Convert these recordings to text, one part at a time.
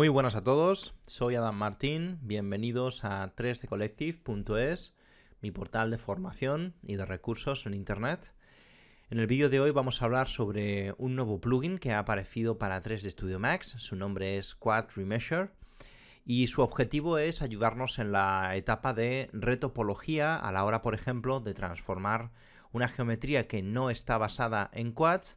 Muy buenas a todos, soy Adam Martín, bienvenidos a 3dcollective.es, mi portal de formación y de recursos en Internet. En el vídeo de hoy vamos a hablar sobre un nuevo plugin que ha aparecido para 3D Studio Max, su nombre es Quad Remeasure y su objetivo es ayudarnos en la etapa de retopología a la hora, por ejemplo, de transformar una geometría que no está basada en quads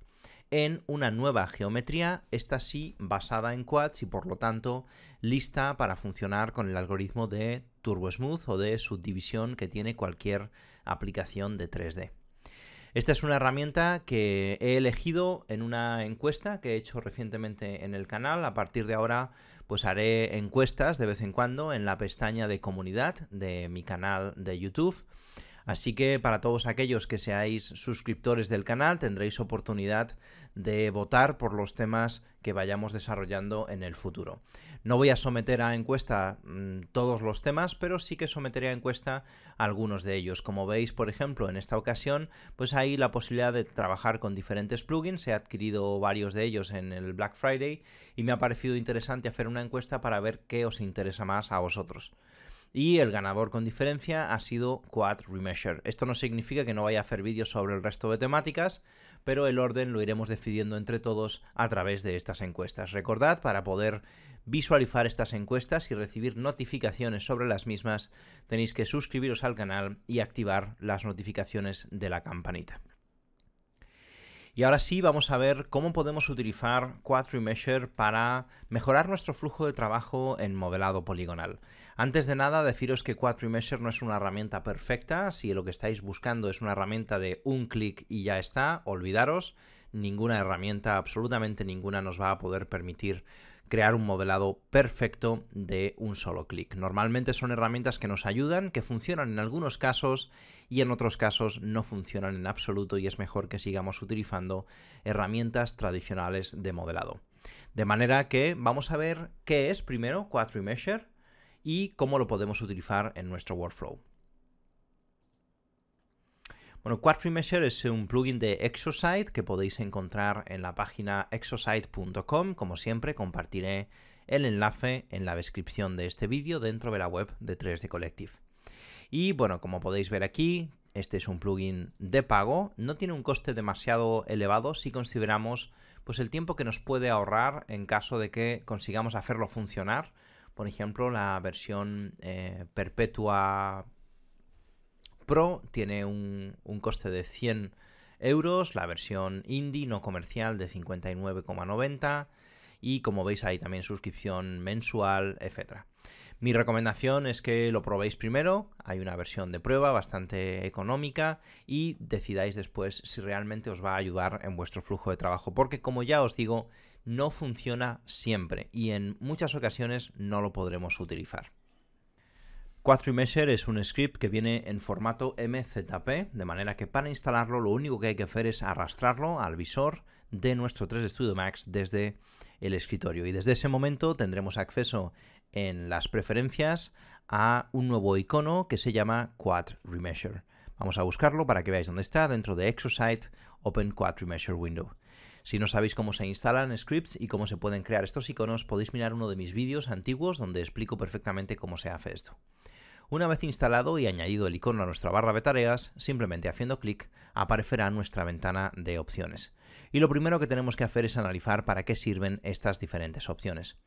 en una nueva geometría, esta sí basada en quads y por lo tanto lista para funcionar con el algoritmo de TurboSmooth o de subdivisión que tiene cualquier aplicación de 3D. Esta es una herramienta que he elegido en una encuesta que he hecho recientemente en el canal. A partir de ahora, pues haré encuestas de vez en cuando en la pestaña de comunidad de mi canal de YouTube. Así que para todos aquellos que seáis suscriptores del canal tendréis oportunidad de votar por los temas que vayamos desarrollando en el futuro. No voy a someter a encuesta mm, todos los temas, pero sí que someteré a encuesta algunos de ellos. Como veis, por ejemplo, en esta ocasión, pues hay la posibilidad de trabajar con diferentes plugins. He adquirido varios de ellos en el Black Friday y me ha parecido interesante hacer una encuesta para ver qué os interesa más a vosotros y el ganador con diferencia ha sido Quad Remesher, Esto no significa que no vaya a hacer vídeos sobre el resto de temáticas, pero el orden lo iremos decidiendo entre todos a través de estas encuestas. Recordad, para poder visualizar estas encuestas y recibir notificaciones sobre las mismas, tenéis que suscribiros al canal y activar las notificaciones de la campanita. Y ahora sí, vamos a ver cómo podemos utilizar Quad Remesher para mejorar nuestro flujo de trabajo en modelado poligonal. Antes de nada, deciros que Measure no es una herramienta perfecta. Si lo que estáis buscando es una herramienta de un clic y ya está, olvidaros. Ninguna herramienta, absolutamente ninguna, nos va a poder permitir crear un modelado perfecto de un solo clic. Normalmente son herramientas que nos ayudan, que funcionan en algunos casos y en otros casos no funcionan en absoluto y es mejor que sigamos utilizando herramientas tradicionales de modelado. De manera que vamos a ver qué es primero Measure y cómo lo podemos utilizar en nuestro workflow. Bueno, Measure es un plugin de Exosite que podéis encontrar en la página exosite.com. Como siempre, compartiré el enlace en la descripción de este vídeo dentro de la web de 3D Collective. Y bueno, como podéis ver aquí, este es un plugin de pago. No tiene un coste demasiado elevado si consideramos pues, el tiempo que nos puede ahorrar en caso de que consigamos hacerlo funcionar por ejemplo, la versión eh, perpetua Pro tiene un, un, coste de 100 euros, la versión indie no comercial de 59,90 y como veis hay también suscripción mensual, etc. Mi recomendación es que lo probéis primero, hay una versión de prueba bastante económica y decidáis después si realmente os va a ayudar en vuestro flujo de trabajo, porque como ya os digo, no funciona siempre y en muchas ocasiones no lo podremos utilizar. Remesher es un script que viene en formato MZP, de manera que para instalarlo lo único que hay que hacer es arrastrarlo al visor de nuestro 3 Studio Max desde el escritorio. Y desde ese momento tendremos acceso en las preferencias a un nuevo icono que se llama Quad Remeasure. Vamos a buscarlo para que veáis dónde está dentro de Exosite Open Quad Remeasure Window. Si no sabéis cómo se instalan scripts y cómo se pueden crear estos iconos, podéis mirar uno de mis vídeos antiguos donde explico perfectamente cómo se hace esto. Una vez instalado y añadido el icono a nuestra barra de tareas, simplemente haciendo clic aparecerá nuestra ventana de opciones. Y lo primero que tenemos que hacer es analizar para qué sirven estas diferentes opciones.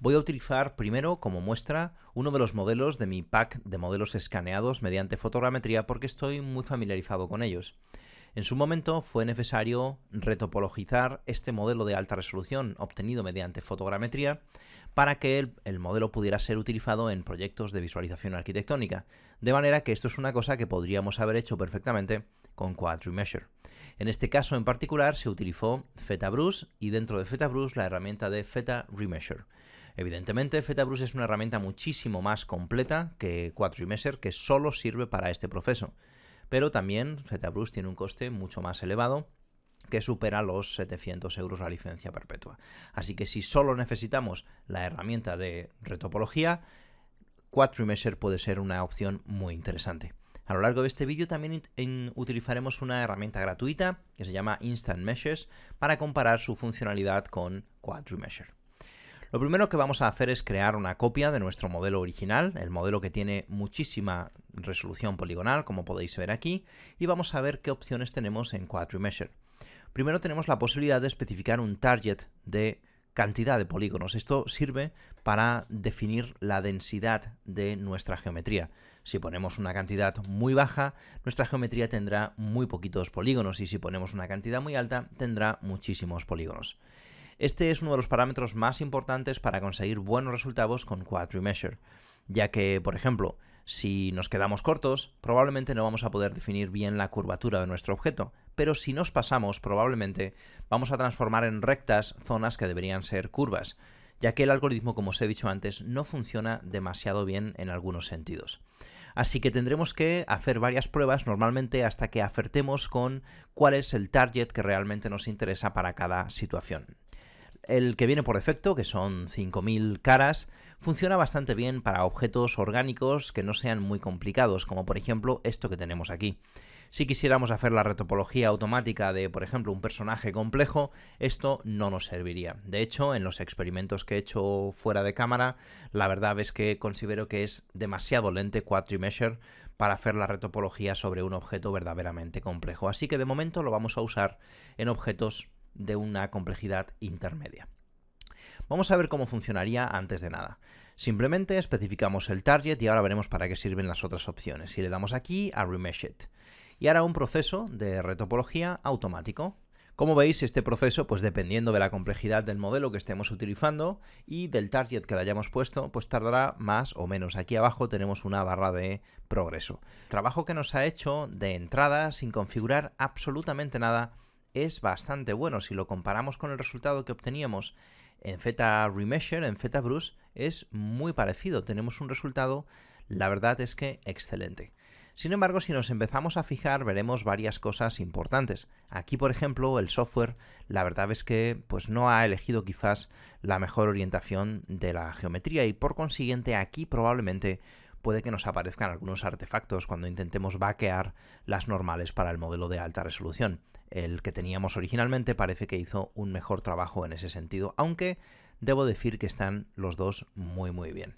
Voy a utilizar primero como muestra uno de los modelos de mi pack de modelos escaneados mediante fotogrametría porque estoy muy familiarizado con ellos. En su momento fue necesario retopologizar este modelo de alta resolución obtenido mediante fotogrametría para que el, modelo pudiera ser utilizado en proyectos de visualización arquitectónica, de manera que esto es una cosa que podríamos haber hecho perfectamente con Quadrimeasure. En este caso en particular se utilizó ZBrush y dentro de ZBrush la herramienta de Remeasure. Evidentemente, ZBrush es una herramienta muchísimo más completa que Quadrimeasure que solo sirve para este proceso pero también ZBrush tiene un coste mucho más elevado que supera los 700 euros la licencia perpetua. Así que si solo necesitamos la herramienta de retopología, quadrimesh puede ser una opción muy interesante. A lo largo de este vídeo también utilizaremos una herramienta gratuita que se llama Instant Meshes para comparar su funcionalidad con quadrimesh lo primero que vamos a hacer es crear una copia de nuestro modelo original, el modelo que tiene muchísima resolución poligonal, como podéis ver aquí, y vamos a ver qué opciones tenemos en Quadrimeasure. Primero tenemos la posibilidad de especificar un target de cantidad de polígonos. Esto sirve para definir la densidad de nuestra geometría. Si ponemos una cantidad muy baja, nuestra geometría tendrá muy poquitos polígonos y si ponemos una cantidad muy alta, tendrá muchísimos polígonos. Este es uno de los parámetros más importantes para conseguir buenos resultados con Quadrimeasure, ya que, por ejemplo, si nos quedamos cortos, probablemente no vamos a poder definir bien la curvatura de nuestro objeto, pero si nos pasamos, probablemente vamos a transformar en rectas zonas que deberían ser curvas, ya que el algoritmo, como os he dicho antes, no funciona demasiado bien en algunos sentidos. Así que tendremos que hacer varias pruebas normalmente hasta que acertemos con cuál es el target que realmente nos interesa para cada situación. El que viene por defecto, que son 5.000 caras, funciona bastante bien para objetos orgánicos que no sean muy complicados, como por ejemplo esto que tenemos aquí. Si quisiéramos hacer la retopología automática de, por ejemplo, un personaje complejo, esto no nos serviría. De hecho, en los experimentos que he hecho fuera de cámara, la verdad es que considero que es demasiado lente QuadriMesher para hacer la retopología sobre un objeto verdaderamente complejo. Así que de momento lo vamos a usar en objetos de una complejidad intermedia. Vamos a ver cómo funcionaría antes de nada. Simplemente especificamos el target y ahora veremos para qué sirven las otras opciones. Y le damos aquí a Remesh It. Y hará un proceso de retopología automático. Como veis, este proceso, pues dependiendo de la complejidad del modelo que estemos utilizando y del target que le hayamos puesto, pues tardará más o menos. Aquí abajo tenemos una barra de progreso. Trabajo que nos ha hecho de entrada sin configurar absolutamente nada es bastante bueno. Si lo comparamos con el resultado que obteníamos en Feta Remesher, en Feta Bruce, es muy parecido. Tenemos un resultado, la verdad es que excelente. Sin embargo, si nos empezamos a fijar, veremos varias cosas importantes. Aquí, por ejemplo, el software, la verdad es que pues, no ha elegido quizás la mejor orientación de la geometría y por consiguiente aquí probablemente puede que nos aparezcan algunos artefactos cuando intentemos vaquear las normales para el modelo de alta resolución. El que teníamos originalmente parece que hizo un mejor trabajo en ese sentido, aunque debo decir que están los dos muy muy bien.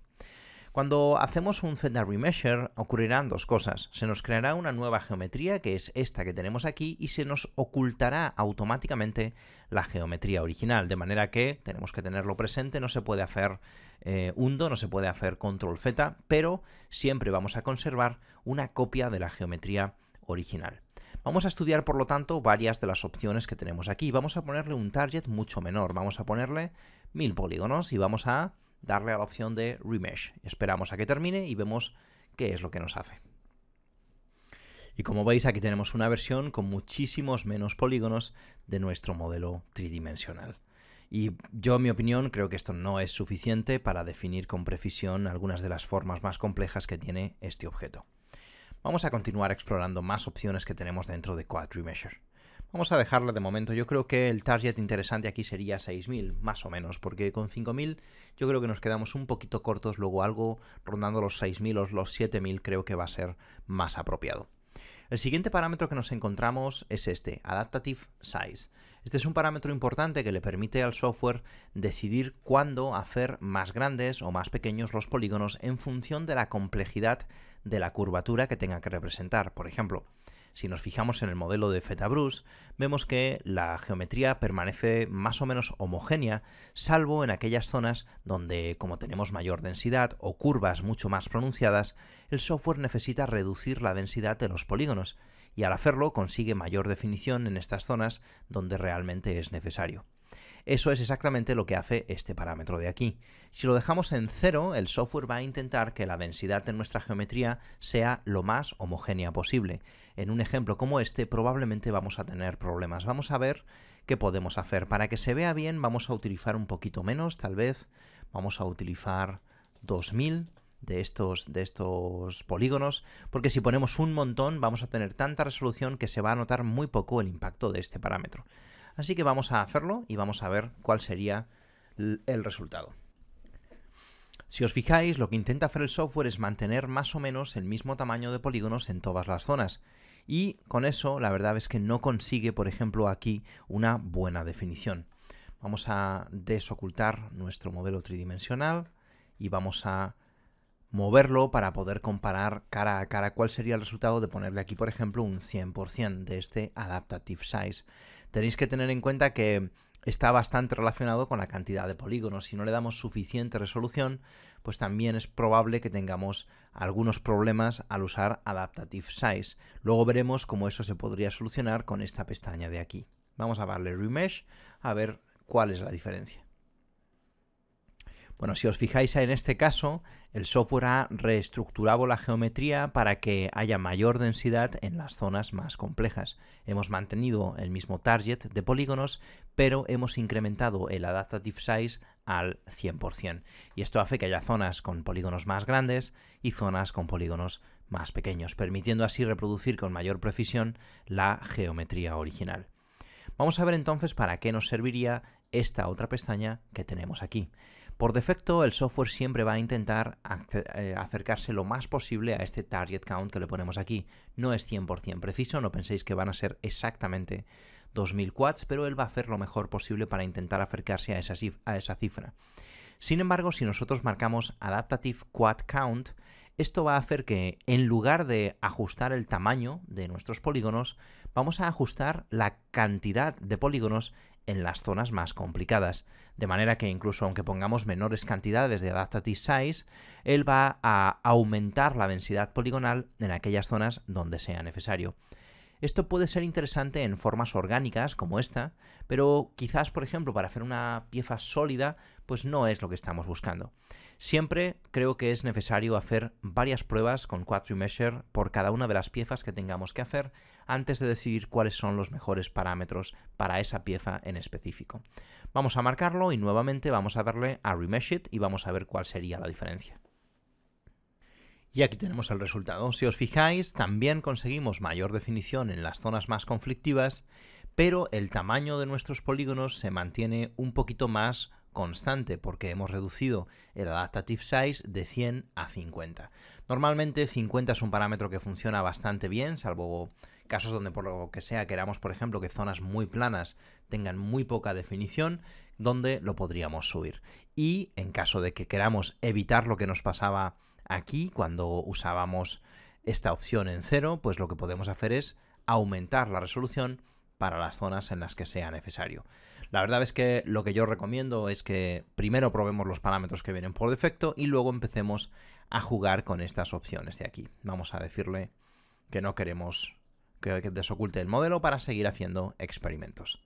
Cuando hacemos un Z remesher ocurrirán dos cosas. Se nos creará una nueva geometría, que es esta que tenemos aquí, y se nos ocultará automáticamente la geometría original, de manera que tenemos que tenerlo presente, no se puede hacer eh, undo, no se puede hacer control Z, pero siempre vamos a conservar una copia de la geometría original. Vamos a estudiar, por lo tanto, varias de las opciones que tenemos aquí. Vamos a ponerle un target mucho menor, vamos a ponerle mil polígonos y vamos a darle a la opción de remesh. Esperamos a que termine y vemos qué es lo que nos hace. Y como veis aquí tenemos una versión con muchísimos menos polígonos de nuestro modelo tridimensional. Y yo, en mi opinión, creo que esto no es suficiente para definir con precisión algunas de las formas más complejas que tiene este objeto. Vamos a continuar explorando más opciones que tenemos dentro de Quad Vamos a dejarla de momento. Yo creo que el target interesante aquí sería 6.000, más o menos, porque con 5.000 yo creo que nos quedamos un poquito cortos, luego algo rondando los 6.000 o los 7.000 creo que va a ser más apropiado. El siguiente parámetro que nos encontramos es este, Adaptative Size. Este es un parámetro importante que le permite al software decidir cuándo hacer más grandes o más pequeños los polígonos en función de la complejidad de la curvatura que tenga que representar. Por ejemplo, si nos fijamos en el modelo de Feta-Bruce, vemos que la geometría permanece más o menos homogénea, salvo en aquellas zonas donde, como tenemos mayor densidad o curvas mucho más pronunciadas, el software necesita reducir la densidad de los polígonos, y al hacerlo consigue mayor definición en estas zonas donde realmente es necesario. Eso es exactamente lo que hace este parámetro de aquí. Si lo dejamos en cero, el software va a intentar que la densidad de nuestra geometría sea lo más homogénea posible en un ejemplo como este probablemente vamos a tener problemas. Vamos a ver qué podemos hacer. Para que se vea bien vamos a utilizar un poquito menos, tal vez vamos a utilizar 2000 de estos, de estos polígonos, porque si ponemos un montón vamos a tener tanta resolución que se va a notar muy poco el impacto de este parámetro. Así que vamos a hacerlo y vamos a ver cuál sería el resultado. Si os fijáis, lo que intenta hacer el software es mantener más o menos el mismo tamaño de polígonos en todas las zonas y con eso la verdad es que no consigue, por ejemplo, aquí una buena definición. Vamos a desocultar nuestro modelo tridimensional y vamos a moverlo para poder comparar cara a cara cuál sería el resultado de ponerle aquí, por ejemplo, un 100% de este Adaptive size. Tenéis que tener en cuenta que está bastante relacionado con la cantidad de polígonos. Si no le damos suficiente resolución, pues también es probable que tengamos algunos problemas al usar Adaptative Size. Luego veremos cómo eso se podría solucionar con esta pestaña de aquí. Vamos a darle Remesh a ver cuál es la diferencia. Bueno, si os fijáis en este caso, el software ha reestructurado la geometría para que haya mayor densidad en las zonas más complejas. Hemos mantenido el mismo target de polígonos, pero hemos incrementado el adaptative size al 100%. Y esto hace que haya zonas con polígonos más grandes y zonas con polígonos más pequeños, permitiendo así reproducir con mayor precisión la geometría original. Vamos a ver entonces para qué nos serviría esta otra pestaña que tenemos aquí. Por defecto, el software siempre va a intentar eh, acercarse lo más posible a este target count que le ponemos aquí. No es 100% preciso, no penséis que van a ser exactamente 2000 quads, pero él va a hacer lo mejor posible para intentar acercarse a esa, a esa cifra. Sin embargo, si nosotros marcamos Adaptative Quad Count, esto va a hacer que en lugar de ajustar el tamaño de nuestros polígonos, vamos a ajustar la cantidad de polígonos en las zonas más complicadas. De manera que incluso aunque pongamos menores cantidades de Adaptative Size, él va a aumentar la densidad poligonal en aquellas zonas donde sea necesario. Esto puede ser interesante en formas orgánicas como esta, pero quizás, por ejemplo, para hacer una pieza sólida, pues no es lo que estamos buscando. Siempre creo que es necesario hacer varias pruebas con cuatro Measure por cada una de las piezas que tengamos que hacer antes de decidir cuáles son los mejores parámetros para esa pieza en específico. Vamos a marcarlo y nuevamente vamos a darle a Remesh It y vamos a ver cuál sería la diferencia. Y aquí tenemos el resultado. Si os fijáis, también conseguimos mayor definición en las zonas más conflictivas, pero el tamaño de nuestros polígonos se mantiene un poquito más constante porque hemos reducido el adaptative size de 100 a 50. Normalmente 50 es un parámetro que funciona bastante bien, salvo casos donde por lo que sea queramos, por ejemplo, que zonas muy planas tengan muy poca definición, donde lo podríamos subir. Y en caso de que queramos evitar lo que nos pasaba aquí cuando usábamos esta opción en cero, pues lo que podemos hacer es aumentar la resolución para las zonas en las que sea necesario. La verdad es que lo que yo recomiendo es que primero probemos los parámetros que vienen por defecto y luego empecemos a jugar con estas opciones de aquí. Vamos a decirle que no queremos que desoculte el modelo para seguir haciendo experimentos.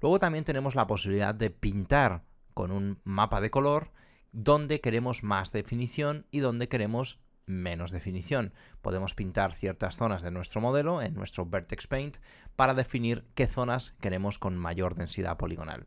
Luego también tenemos la posibilidad de pintar con un mapa de color donde queremos más definición y donde queremos menos definición. Podemos pintar ciertas zonas de nuestro modelo en nuestro Vertex Paint para definir qué zonas queremos con mayor densidad poligonal.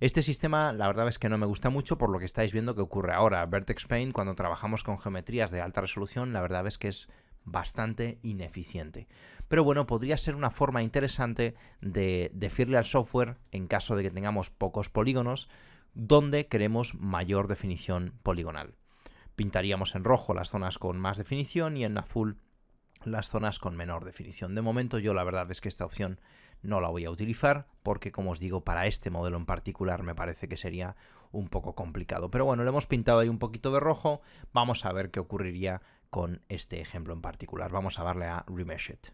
Este sistema la verdad es que no me gusta mucho por lo que estáis viendo que ocurre ahora. Vertex Paint cuando trabajamos con geometrías de alta resolución la verdad es que es bastante ineficiente. Pero bueno, podría ser una forma interesante de decirle al software, en caso de que tengamos pocos polígonos, dónde queremos mayor definición poligonal pintaríamos en rojo las zonas con más definición y en azul las zonas con menor definición. De momento yo la verdad es que esta opción no la voy a utilizar porque como os digo para este modelo en particular me parece que sería un poco complicado. Pero bueno, le hemos pintado ahí un poquito de rojo, vamos a ver qué ocurriría con este ejemplo en particular. Vamos a darle a Remesh It.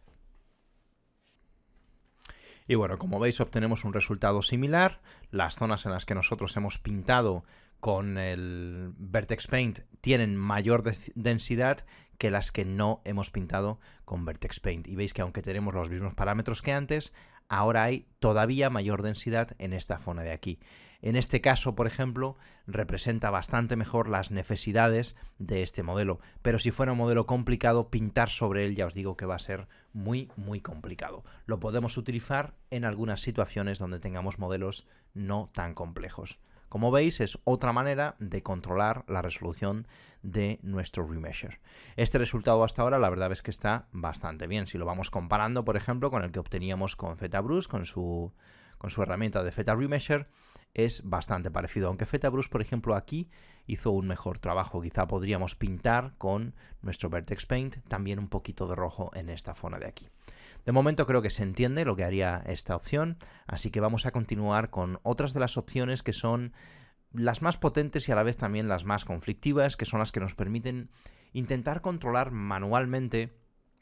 Y bueno, como veis obtenemos un resultado similar. Las zonas en las que nosotros hemos pintado con el Vertex Paint tienen mayor densidad que las que no hemos pintado con Vertex Paint. Y veis que aunque tenemos los mismos parámetros que antes, ahora hay todavía mayor densidad en esta zona de aquí. En este caso, por ejemplo, representa bastante mejor las necesidades de este modelo, pero si fuera un modelo complicado, pintar sobre él ya os digo que va a ser muy, muy complicado. Lo podemos utilizar en algunas situaciones donde tengamos modelos no tan complejos. Como veis, es otra manera de controlar la resolución de nuestro remesher. Este resultado hasta ahora, la verdad es que está bastante bien. Si lo vamos comparando, por ejemplo, con el que obteníamos con ZBrush, con su, con su herramienta de Feta es bastante parecido. Aunque ZBrush, por ejemplo, aquí hizo un mejor trabajo. Quizá podríamos pintar con nuestro Vertex Paint también un poquito de rojo en esta zona de aquí. De momento creo que se entiende lo que haría esta opción, así que vamos a continuar con otras de las opciones que son las más potentes y a la vez también las más conflictivas, que son las que nos permiten intentar controlar manualmente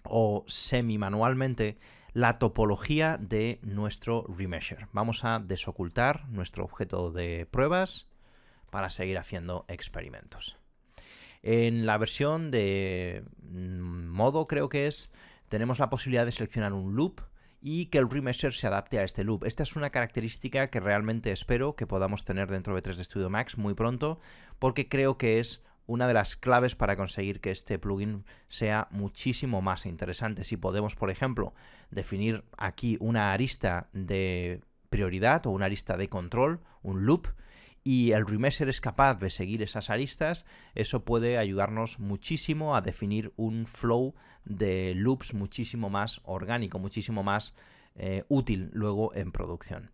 o semi-manualmente la topología de nuestro remesher. Vamos a desocultar nuestro objeto de pruebas para seguir haciendo experimentos. En la versión de mm, modo creo que es, tenemos la posibilidad de seleccionar un loop y que el remesher se adapte a este loop. Esta es una característica que realmente espero que podamos tener dentro de 3D Studio Max muy pronto, porque creo que es una de las claves para conseguir que este plugin sea muchísimo más interesante. Si podemos, por ejemplo, definir aquí una arista de prioridad o una arista de control, un loop, y el remesher es capaz de seguir esas aristas, eso puede ayudarnos muchísimo a definir un flow de loops muchísimo más orgánico, muchísimo más eh, útil luego en producción.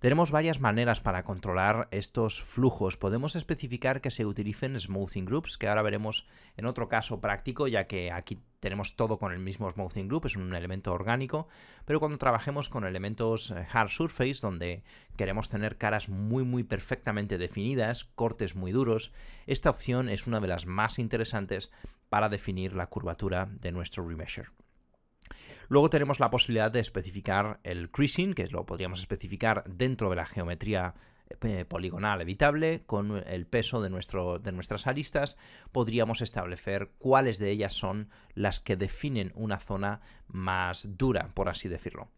Tenemos varias maneras para controlar estos flujos. Podemos especificar que se utilicen smoothing groups, que ahora veremos en otro caso práctico, ya que aquí tenemos todo con el mismo smoothing group, es un elemento orgánico, pero cuando trabajemos con elementos eh, hard surface, donde queremos tener caras muy muy perfectamente definidas, cortes muy duros, esta opción es una de las más interesantes para definir la curvatura de nuestro remesher. Luego tenemos la posibilidad de especificar el creasing, que lo podríamos especificar dentro de la geometría eh, poligonal evitable, con el peso de, nuestro, de nuestras aristas, podríamos establecer cuáles de ellas son las que definen una zona más dura, por así decirlo.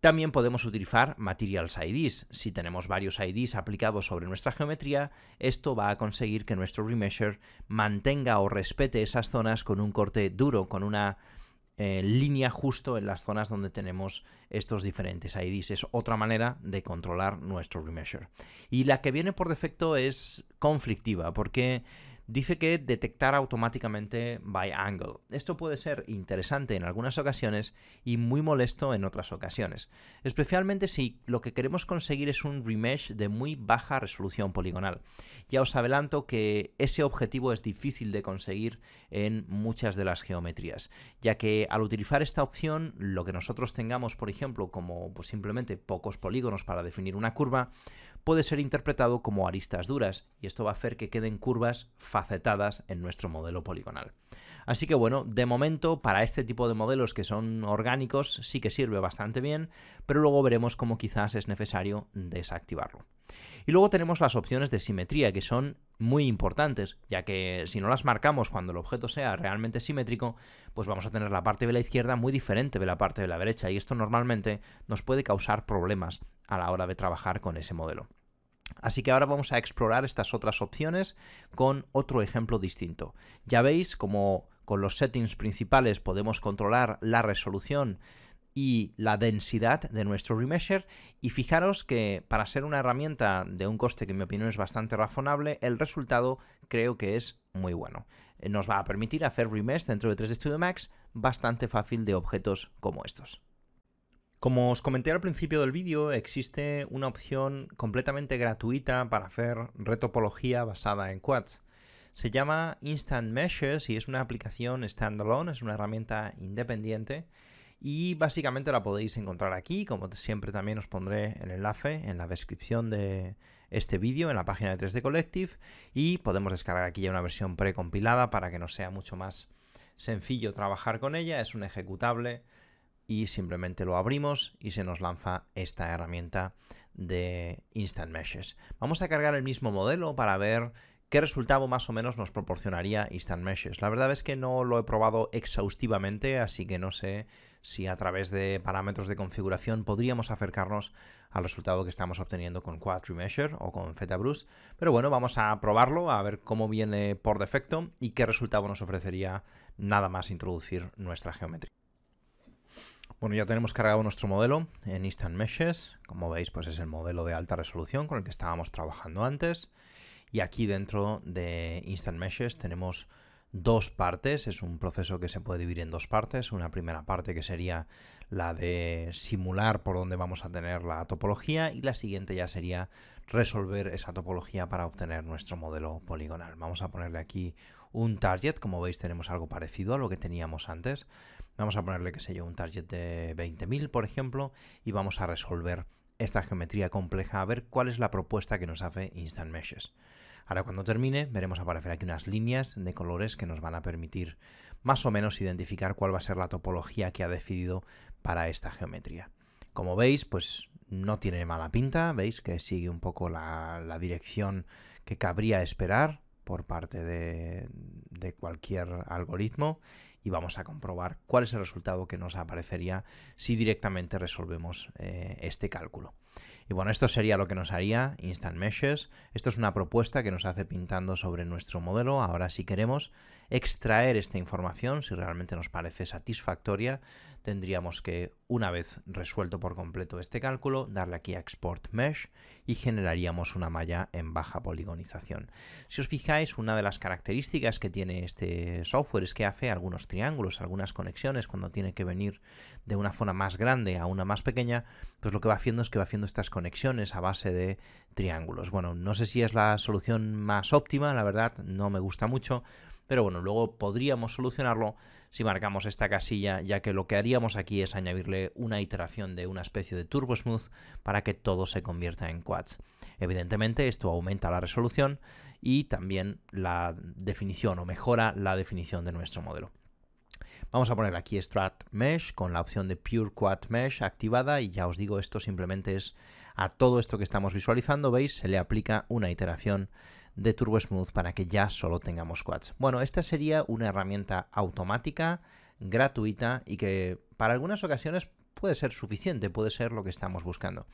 También podemos utilizar Materials IDs. Si tenemos varios IDs aplicados sobre nuestra geometría, esto va a conseguir que nuestro remesher mantenga o respete esas zonas con un corte duro, con una eh, línea justo en las zonas donde tenemos estos diferentes IDs. Es otra manera de controlar nuestro remeasure. Y la que viene por defecto es conflictiva, porque dice que detectar automáticamente by angle. Esto puede ser interesante en algunas ocasiones y muy molesto en otras ocasiones, especialmente si lo que queremos conseguir es un remesh de muy baja resolución poligonal. Ya os adelanto que ese objetivo es difícil de conseguir en muchas de las geometrías, ya que al utilizar esta opción, lo que nosotros tengamos, por ejemplo, como pues, simplemente pocos polígonos para definir una curva, puede ser interpretado como aristas duras, y esto va a hacer que queden curvas facetadas en nuestro modelo poligonal. Así que bueno, de momento para este tipo de modelos que son orgánicos sí que sirve bastante bien, pero luego veremos cómo quizás es necesario desactivarlo. Y luego tenemos las opciones de simetría, que son muy importantes, ya que si no las marcamos cuando el objeto sea realmente simétrico, pues vamos a tener la parte de la izquierda muy diferente de la parte de la derecha, y esto normalmente nos puede causar problemas a la hora de trabajar con ese modelo. Así que ahora vamos a explorar estas otras opciones con otro ejemplo distinto. Ya veis como con los settings principales podemos controlar la resolución y la densidad de nuestro remesher y fijaros que para ser una herramienta de un coste que en mi opinión es bastante razonable, el resultado creo que es muy bueno. Eh, nos va a permitir hacer remesh dentro de 3D Studio Max bastante fácil de objetos como estos. Como os comenté al principio del vídeo, existe una opción completamente gratuita para hacer retopología basada en quads. Se llama Instant Meshes y es una aplicación standalone, es una herramienta independiente y básicamente la podéis encontrar aquí, como siempre también os pondré el enlace en la descripción de este vídeo, en la página de 3D Collective y podemos descargar aquí ya una versión precompilada para que nos sea mucho más sencillo trabajar con ella, es un ejecutable y simplemente lo abrimos y se nos lanza esta herramienta de Instant Meshes. Vamos a cargar el mismo modelo para ver qué resultado más o menos nos proporcionaría Instant Meshes. La verdad es que no lo he probado exhaustivamente, así que no sé si a través de parámetros de configuración podríamos acercarnos al resultado que estamos obteniendo con Quadrimesher o con ZBrush. Pero bueno, vamos a probarlo, a ver cómo viene por defecto y qué resultado nos ofrecería nada más introducir nuestra geometría. Bueno, ya tenemos cargado nuestro modelo en Instant Meshes. Como veis, pues es el modelo de alta resolución con el que estábamos trabajando antes. Y aquí dentro de Instant Meshes tenemos dos partes. Es un proceso que se puede dividir en dos partes. Una primera parte que sería la de simular por dónde vamos a tener la topología y la siguiente ya sería resolver esa topología para obtener nuestro modelo poligonal. Vamos a ponerle aquí un target. Como veis tenemos algo parecido a lo que teníamos antes. Vamos a ponerle, qué sé yo, un target de 20.000, por ejemplo, y vamos a resolver esta geometría compleja a ver cuál es la propuesta que nos hace Instant Meshes. Ahora cuando termine veremos aparecer aquí unas líneas de colores que nos van a permitir más o menos identificar cuál va a ser la topología que ha decidido para esta geometría. Como veis, pues no tiene mala pinta, veis que sigue un poco la, dirección que cabría esperar por parte de cualquier algoritmo y vamos a comprobar cuál es el resultado que nos aparecería si directamente resolvemos eh, este cálculo. Y bueno, esto sería lo que nos haría Instant Meshes. Esto es una propuesta que nos hace pintando sobre nuestro modelo. Ahora si queremos extraer esta información, si realmente nos parece satisfactoria, tendríamos que, una vez resuelto por completo este cálculo, darle aquí a Export Mesh y generaríamos una malla en baja poligonización. Si os fijáis, una de las características que tiene este software es que hace algunos triángulos, algunas conexiones, cuando tiene que venir de una zona más grande a una más pequeña, pues lo que va haciendo es que va haciendo estas conexiones a base de triángulos. Bueno, no sé si es la solución más óptima, la verdad, no me gusta mucho, pero bueno, luego podríamos solucionarlo si marcamos esta casilla, ya que lo que haríamos aquí es añadirle una iteración de una especie de turbo smooth para que todo se convierta en quads. Evidentemente esto aumenta la resolución y también la definición o mejora la definición de nuestro modelo. Vamos a poner aquí Strat Mesh con la opción de Pure Quad Mesh activada y ya os digo, esto simplemente es a todo esto que estamos visualizando, veis, se le aplica una iteración de smooth para que ya solo tengamos quads. Bueno, esta sería una herramienta automática, gratuita y que para algunas ocasiones puede ser suficiente, puede ser lo que estamos buscando.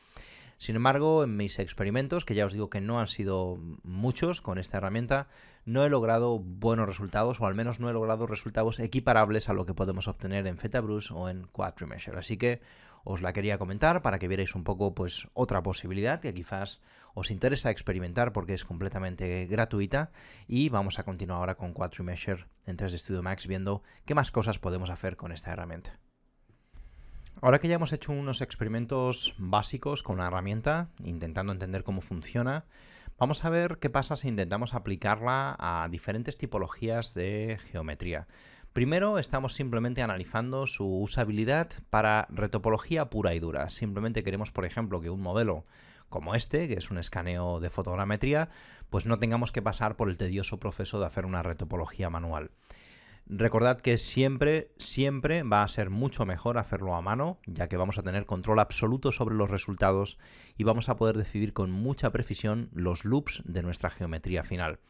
Sin embargo, en mis experimentos, que ya os digo que no han sido muchos con esta herramienta, no he logrado buenos resultados, o al menos no he logrado resultados equiparables a lo que podemos obtener en FetaBrush o en Quadrimeasure. Así que os la quería comentar para que vierais un poco pues, otra posibilidad y quizás os interesa experimentar porque es completamente gratuita. Y vamos a continuar ahora con Quadrimesher en 3D Studio Max viendo qué más cosas podemos hacer con esta herramienta. Ahora que ya hemos hecho unos experimentos básicos con la herramienta, intentando entender cómo funciona, Vamos a ver qué pasa si intentamos aplicarla a diferentes tipologías de geometría. Primero estamos simplemente analizando su usabilidad para retopología pura y dura. Simplemente queremos, por ejemplo, que un modelo como este, que es un escaneo de fotogrametría, pues no tengamos que pasar por el tedioso proceso de hacer una retopología manual. Recordad que siempre, siempre va a ser mucho mejor hacerlo a mano, ya que vamos a tener control absoluto sobre los resultados y vamos a poder decidir con mucha precisión los loops de nuestra geometría final.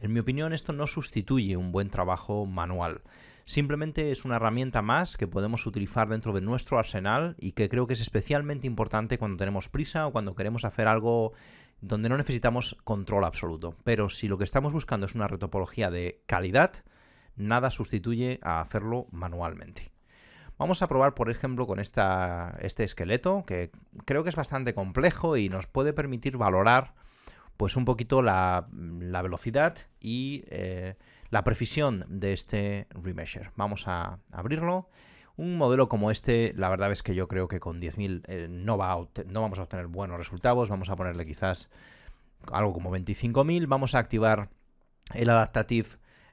En mi opinión, esto no sustituye un buen trabajo manual. Simplemente es una herramienta más que podemos utilizar dentro de nuestro arsenal y que creo que es especialmente importante cuando tenemos prisa o cuando queremos hacer algo donde no necesitamos control absoluto. Pero si lo que estamos buscando es una retopología de calidad, nada sustituye a hacerlo manualmente. Vamos a probar, por ejemplo, con este esqueleto, que creo que es bastante complejo y nos puede permitir valorar pues un poquito la, velocidad y eh, la precisión de este Remesher. Vamos a abrirlo. Un modelo como este, la verdad es que yo creo que con 10.000 eh, no, vamos a obtener buenos resultados. Vamos a ponerle quizás algo como 25.000. Vamos a activar el adaptative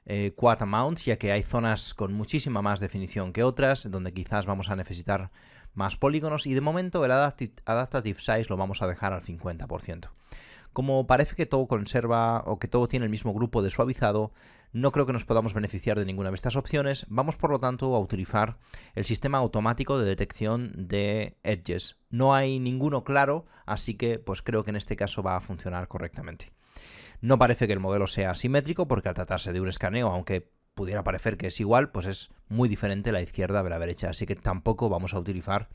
eh, quad amount, ya que hay zonas con muchísima más definición que otras, donde quizás vamos a necesitar más polígonos y de momento el adaptive, adaptative size lo vamos a dejar al 50%. Como parece que todo conserva o que todo tiene el mismo grupo de suavizado, no creo que nos podamos beneficiar de ninguna de estas opciones. Vamos, por lo tanto, a utilizar el sistema automático de detección de edges. No hay ninguno claro, así que pues creo que en este caso va a funcionar correctamente. No parece que el modelo sea simétrico porque al tratarse de un escaneo, aunque pudiera parecer que es igual, pues es muy diferente la izquierda de la derecha, así que tampoco vamos a utilizar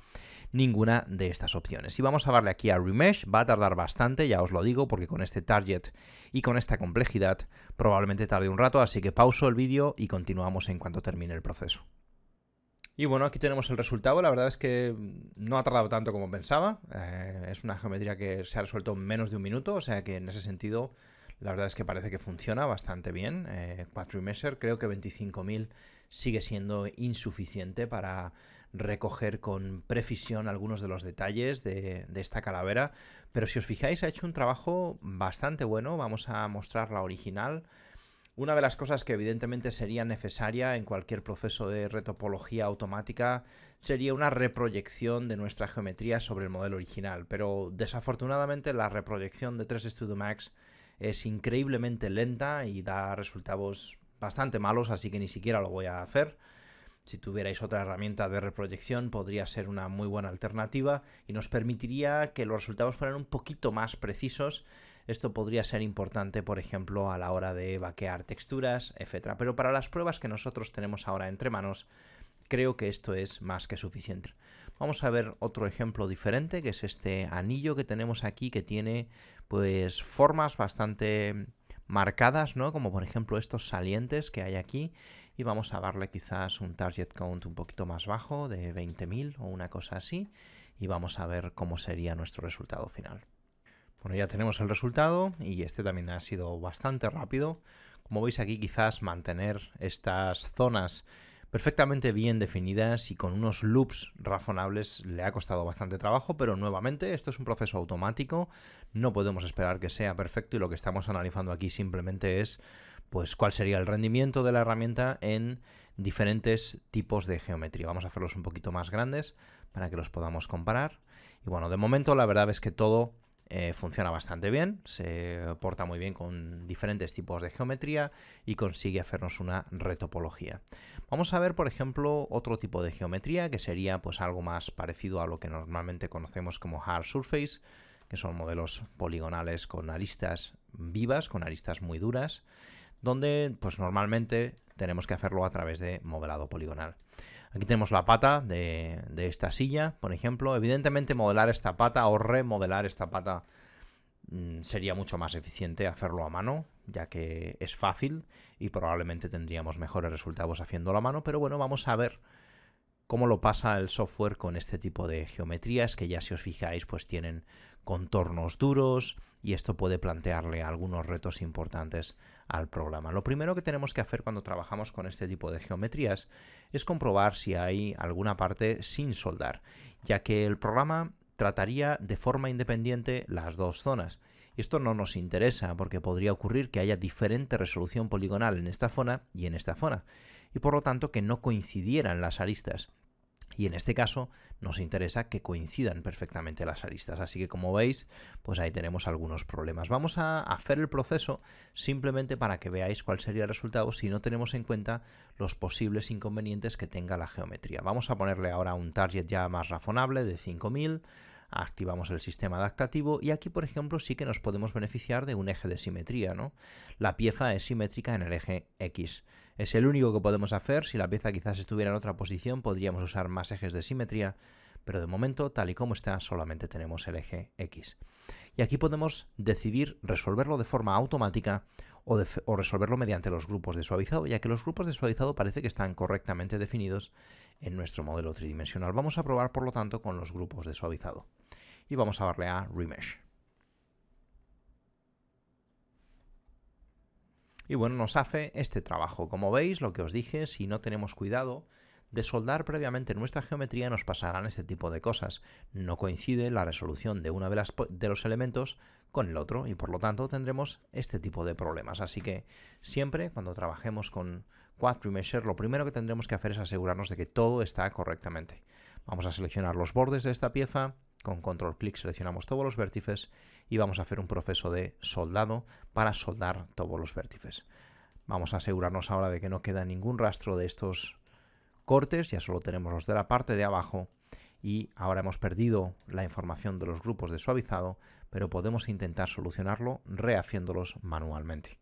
ninguna de estas opciones. Y vamos a darle aquí a Remesh, va a tardar bastante, ya os lo digo, porque con este target y con esta complejidad probablemente tarde un rato, así que pauso el vídeo y continuamos en cuanto termine el proceso. Y bueno, aquí tenemos el resultado. La verdad es que no ha tardado tanto como pensaba. Eh, es una geometría que se ha resuelto en menos de un minuto, o sea que en ese sentido la verdad es que parece que funciona bastante bien. Eh, Remesher, creo que 25.000 sigue siendo insuficiente para recoger con precisión algunos de los detalles de, esta calavera. Pero si os fijáis, ha hecho un trabajo bastante bueno. Vamos a mostrar la original. Una de las cosas que evidentemente sería necesaria en cualquier proceso de retopología automática sería una reproyección de nuestra geometría sobre el modelo original, pero desafortunadamente la reproyección de 3 Studio Max es increíblemente lenta y da resultados bastante malos, así que ni siquiera lo voy a hacer. Si tuvierais otra herramienta de reproyección podría ser una muy buena alternativa y nos permitiría que los resultados fueran un poquito más precisos. Esto podría ser importante, por ejemplo, a la hora de vaquear texturas, etc. Pero para las pruebas que nosotros tenemos ahora entre manos, creo que esto es más que suficiente. Vamos a ver otro ejemplo diferente, que es este anillo que tenemos aquí, que tiene pues formas bastante marcadas, ¿no? Como por ejemplo estos salientes que hay aquí y vamos a darle quizás un target count un poquito más bajo de 20.000 o una cosa así y vamos a ver cómo sería nuestro resultado final. Bueno, ya tenemos el resultado y este también ha sido bastante rápido. Como veis aquí quizás mantener estas zonas perfectamente bien definidas y con unos loops razonables le ha costado bastante trabajo, pero nuevamente esto es un proceso automático, no podemos esperar que sea perfecto y lo que estamos analizando aquí simplemente es pues cuál sería el rendimiento de la herramienta en diferentes tipos de geometría. Vamos a hacerlos un poquito más grandes para que los podamos comparar. Y bueno, de momento la verdad es que todo eh, funciona bastante bien, se porta muy bien con diferentes tipos de geometría y consigue hacernos una retopología. Vamos a ver, por ejemplo, otro tipo de geometría que sería pues algo más parecido a lo que normalmente conocemos como hard surface, que son modelos poligonales con aristas vivas, con aristas muy duras donde pues normalmente tenemos que hacerlo a través de modelado poligonal. Aquí tenemos la pata de, esta silla, por ejemplo. Evidentemente modelar esta pata o remodelar esta pata mm, sería mucho más eficiente hacerlo a mano, ya que es fácil y probablemente tendríamos mejores resultados haciéndolo a mano, pero bueno, vamos a ver cómo lo pasa el software con este tipo de geometrías que ya si os fijáis pues tienen contornos duros y esto puede plantearle algunos retos importantes al programa. Lo primero que tenemos que hacer cuando trabajamos con este tipo de geometrías es comprobar si hay alguna parte sin soldar, ya que el programa trataría de forma independiente las dos zonas. Esto no nos interesa porque podría ocurrir que haya diferente resolución poligonal en esta zona y en esta zona, y por lo tanto que no coincidieran las aristas. Y en este caso nos interesa que coincidan perfectamente las aristas. Así que como veis, pues ahí tenemos algunos problemas. Vamos a hacer el proceso simplemente para que veáis cuál sería el resultado si no tenemos en cuenta los posibles inconvenientes que tenga la geometría. Vamos a ponerle ahora un target ya más razonable de 5000 activamos el sistema adaptativo y aquí por ejemplo sí que nos podemos beneficiar de un eje de simetría, ¿no? La pieza es simétrica en el eje X. Es el único que podemos hacer, si la pieza quizás estuviera en otra posición podríamos usar más ejes de simetría, pero de momento, tal y como está, solamente tenemos el eje X. Y aquí podemos decidir resolverlo de forma automática o, resolverlo mediante los grupos de suavizado, ya que los grupos de suavizado parece que están correctamente definidos en nuestro modelo tridimensional. Vamos a probar, por lo tanto, con los grupos de suavizado. Y vamos a darle a Remesh. Y bueno, nos hace este trabajo. Como veis, lo que os dije, si no tenemos cuidado de soldar previamente nuestra geometría, nos pasarán este tipo de cosas. No coincide la resolución de uno de, los elementos con el otro y por lo tanto tendremos este tipo de problemas. Así que siempre cuando trabajemos con Quadrimesher, lo primero que tendremos que hacer es asegurarnos de que todo está correctamente. Vamos a seleccionar los bordes de esta pieza, con control clic seleccionamos todos los vértices y vamos a hacer un proceso de soldado para soldar todos los vértices. Vamos a asegurarnos ahora de que no queda ningún rastro de estos cortes, ya solo tenemos los de la parte de abajo y ahora hemos perdido la información de los grupos de suavizado, pero podemos intentar solucionarlo rehaciéndolos manualmente.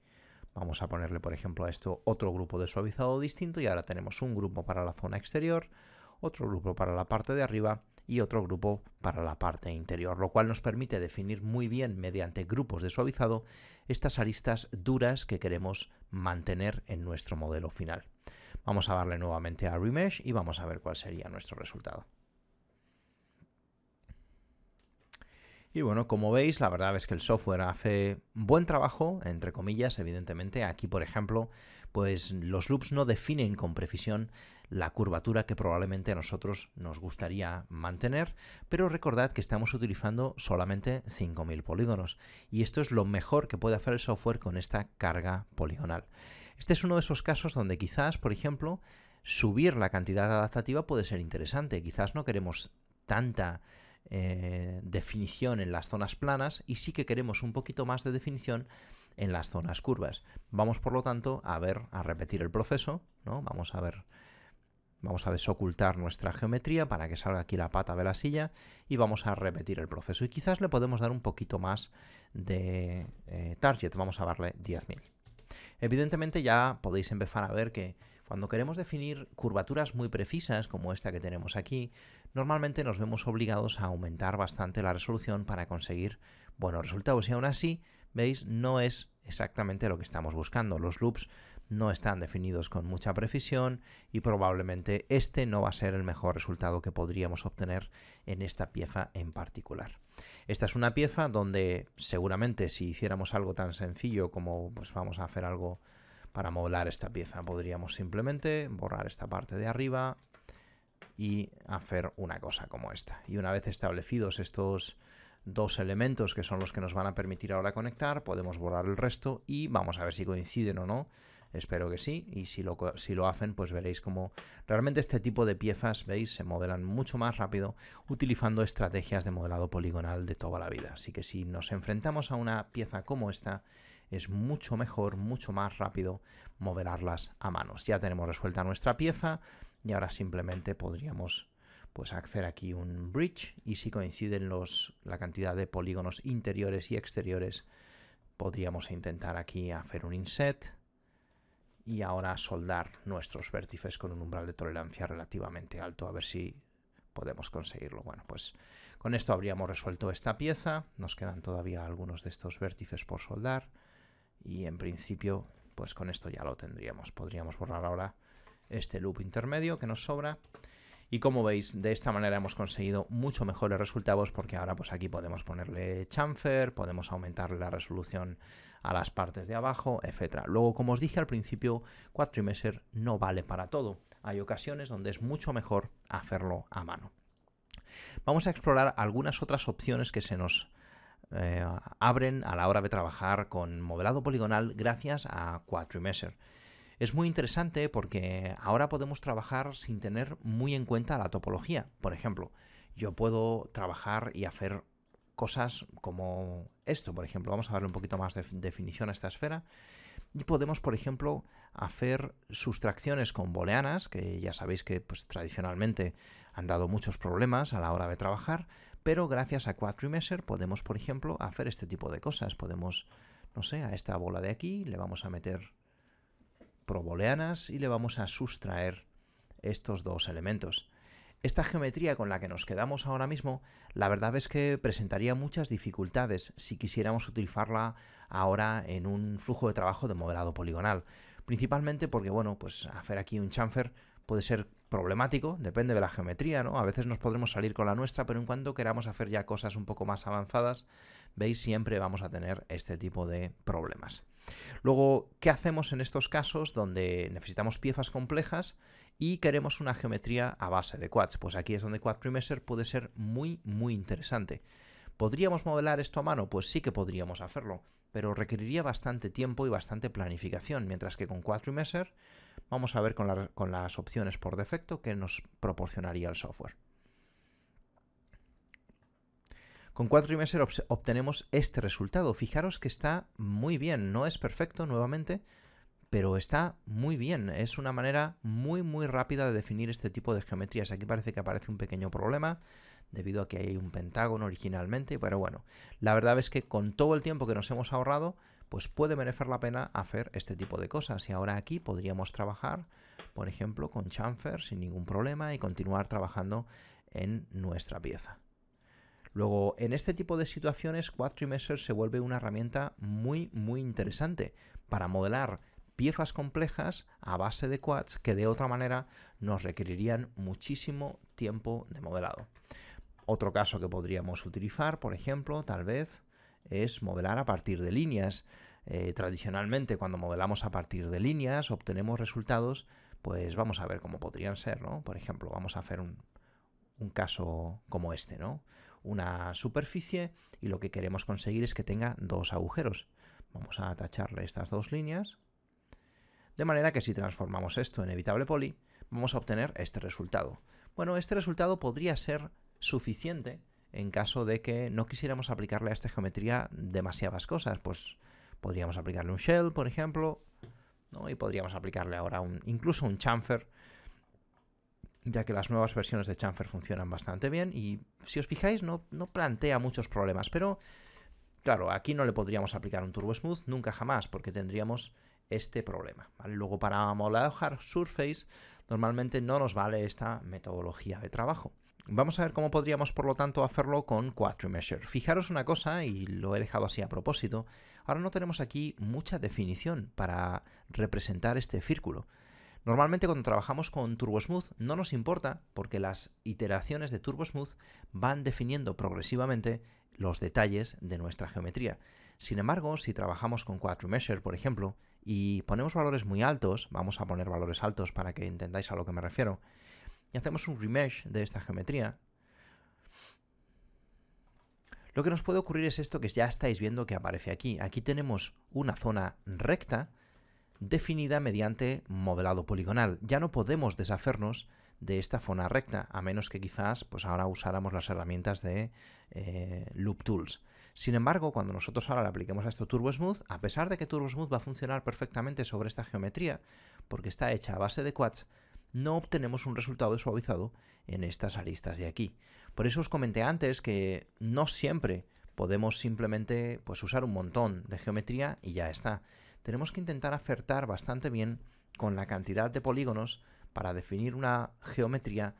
Vamos a ponerle, por ejemplo, a esto otro grupo de suavizado distinto y ahora tenemos un grupo para la zona exterior, otro grupo para la parte de arriba y otro grupo para la parte interior, lo cual nos permite definir muy bien mediante grupos de suavizado estas aristas duras que queremos mantener en nuestro modelo final. Vamos a darle nuevamente a Remesh y vamos a ver cuál sería nuestro resultado. Y bueno, como veis, la verdad es que el software hace buen trabajo, entre comillas, evidentemente. Aquí, por ejemplo, pues los loops no definen con precisión la curvatura que probablemente a nosotros nos gustaría mantener, pero recordad que estamos utilizando solamente 5000 polígonos y esto es lo mejor que puede hacer el software con esta carga poligonal. Este es uno de esos casos donde quizás, por ejemplo, subir la cantidad adaptativa puede ser interesante, quizás no queremos tanta eh, definición en las zonas planas y sí que queremos un poquito más de definición en las zonas curvas. Vamos por lo tanto a ver, a repetir el proceso, ¿no? Vamos a ver Vamos a desocultar nuestra geometría para que salga aquí la pata de la silla y vamos a repetir el proceso. Y quizás le podemos dar un poquito más de eh, target, vamos a darle 10.000. Evidentemente ya podéis empezar a ver que cuando queremos definir curvaturas muy precisas como esta que tenemos aquí, normalmente nos vemos obligados a aumentar bastante la resolución para conseguir buenos resultados y aún así, veis, no es exactamente lo que estamos buscando. Los loops no están definidos con mucha precisión y probablemente este no va a ser el mejor resultado que podríamos obtener en esta pieza en particular. Esta es una pieza donde seguramente si hiciéramos algo tan sencillo como pues vamos a hacer algo para modelar esta pieza, podríamos simplemente borrar esta parte de arriba y hacer una cosa como esta. Y una vez establecidos estos dos elementos que son los que nos van a permitir ahora conectar, podemos borrar el resto y vamos a ver si coinciden o no Espero que sí, y si lo, si lo hacen, pues veréis cómo realmente este tipo de piezas, veis, se modelan mucho más rápido utilizando estrategias de modelado poligonal de toda la vida. Así que si nos enfrentamos a una pieza como esta, es mucho mejor, mucho más rápido modelarlas a manos. Ya tenemos resuelta nuestra pieza y ahora simplemente podríamos pues hacer aquí un bridge y si coinciden los, la cantidad de polígonos interiores y exteriores podríamos intentar aquí hacer un inset y ahora soldar nuestros vértices con un umbral de tolerancia relativamente alto, a ver si podemos conseguirlo. Bueno, pues con esto habríamos resuelto esta pieza, nos quedan todavía algunos de estos vértices por soldar y en principio pues con esto ya lo tendríamos. Podríamos borrar ahora este loop intermedio que nos sobra y como veis, de esta manera hemos conseguido mucho mejores resultados porque ahora pues aquí podemos ponerle chamfer, podemos aumentar la resolución a las partes de abajo, etc. Luego, como os dije al principio, cuatrimester no vale para todo. Hay ocasiones donde es mucho mejor hacerlo a mano. Vamos a explorar algunas otras opciones que se nos eh, abren a la hora de trabajar con modelado poligonal gracias a Quadrimeser. Es muy interesante porque ahora podemos trabajar sin tener muy en cuenta la topología. Por ejemplo, yo puedo trabajar y hacer cosas como esto, por ejemplo. Vamos a darle un poquito más de definición a esta esfera. Y podemos, por ejemplo, hacer sustracciones con booleanas, que ya sabéis que pues, tradicionalmente han dado muchos problemas a la hora de trabajar, pero gracias a Quadrimesser podemos, por ejemplo, hacer este tipo de cosas. Podemos, no sé, a esta bola de aquí le vamos a meter proboleanas y le vamos a sustraer estos dos elementos. Esta geometría con la que nos quedamos ahora mismo, la verdad es que presentaría muchas dificultades si quisiéramos utilizarla ahora en un flujo de trabajo de modelado poligonal. Principalmente porque, bueno, pues hacer aquí un chamfer puede ser problemático, depende de la geometría, ¿no? A veces nos podremos salir con la nuestra, pero en cuanto queramos hacer ya cosas un poco más avanzadas, veis, siempre vamos a tener este tipo de problemas. Luego, ¿qué hacemos en estos casos donde necesitamos piezas complejas y queremos una geometría a base de quads? Pues aquí es donde Quadrimesser puede ser muy, muy interesante. ¿Podríamos modelar esto a mano? Pues sí que podríamos hacerlo, pero requeriría bastante tiempo y bastante planificación, mientras que con Quadrimeser vamos a ver con las opciones por defecto que nos proporcionaría el software. Con 0 obtenemos este resultado. Fijaros que está muy bien, no es perfecto nuevamente, pero está muy bien. Es una manera muy muy rápida de definir este tipo de geometrías. Aquí parece que aparece un pequeño problema debido a que hay un pentágono originalmente, pero bueno, la verdad es que con todo el tiempo que nos hemos ahorrado, pues puede merecer la pena hacer este tipo de cosas. Y ahora aquí podríamos trabajar, por ejemplo, con chamfer sin ningún problema y continuar trabajando en nuestra pieza. Luego, en este tipo de situaciones, Measure se vuelve una herramienta muy, muy interesante para modelar piezas complejas a base de quads que de otra manera nos requerirían muchísimo tiempo de modelado. Otro caso que podríamos utilizar, por ejemplo, tal vez, es modelar a partir de líneas. Eh, tradicionalmente, cuando modelamos a partir de líneas, obtenemos resultados, pues vamos a ver cómo podrían ser, ¿no? Por ejemplo, vamos a hacer un, un caso como este, ¿no? una superficie y lo que queremos conseguir es que tenga dos agujeros. Vamos a tacharle estas dos líneas. De manera que si transformamos esto en evitable poli, vamos a obtener este resultado. Bueno, este resultado podría ser suficiente en caso de que no quisiéramos aplicarle a esta geometría demasiadas cosas. Pues podríamos aplicarle un shell, por ejemplo, y podríamos aplicarle ahora incluso un chamfer ya que las nuevas versiones de Chamfer funcionan bastante bien y si os fijáis no, plantea muchos problemas, pero claro, aquí no le podríamos aplicar un Turbo Smooth nunca jamás porque tendríamos este problema. Luego para modelar Surface normalmente no nos vale esta metodología de trabajo. Vamos a ver cómo podríamos por lo tanto hacerlo con measure Fijaros una cosa, y lo he dejado así a propósito, ahora no tenemos aquí mucha definición para representar este círculo. Normalmente cuando trabajamos con TurboSmooth no nos importa porque las iteraciones de TurboSmooth van definiendo progresivamente los detalles de nuestra geometría. Sin embargo, si trabajamos con Remesher, por ejemplo, y ponemos valores muy altos, vamos a poner valores altos para que entendáis a lo que me refiero, y hacemos un remesh de esta geometría, lo que nos puede ocurrir es esto que ya estáis viendo que aparece aquí. Aquí tenemos una zona recta definida mediante modelado poligonal. Ya no podemos deshacernos de esta zona recta, a menos que quizás pues ahora usáramos las herramientas de eh, Loop Tools. Sin embargo, cuando nosotros ahora le apliquemos a esto Turbo Smooth, a pesar de que Turbo Smooth va a funcionar perfectamente sobre esta geometría, porque está hecha a base de quads, no obtenemos un resultado suavizado en estas aristas de aquí. Por eso os comenté antes que no siempre podemos simplemente pues, usar un montón de geometría y ya está tenemos que intentar acertar bastante bien con la cantidad de polígonos para definir una geometría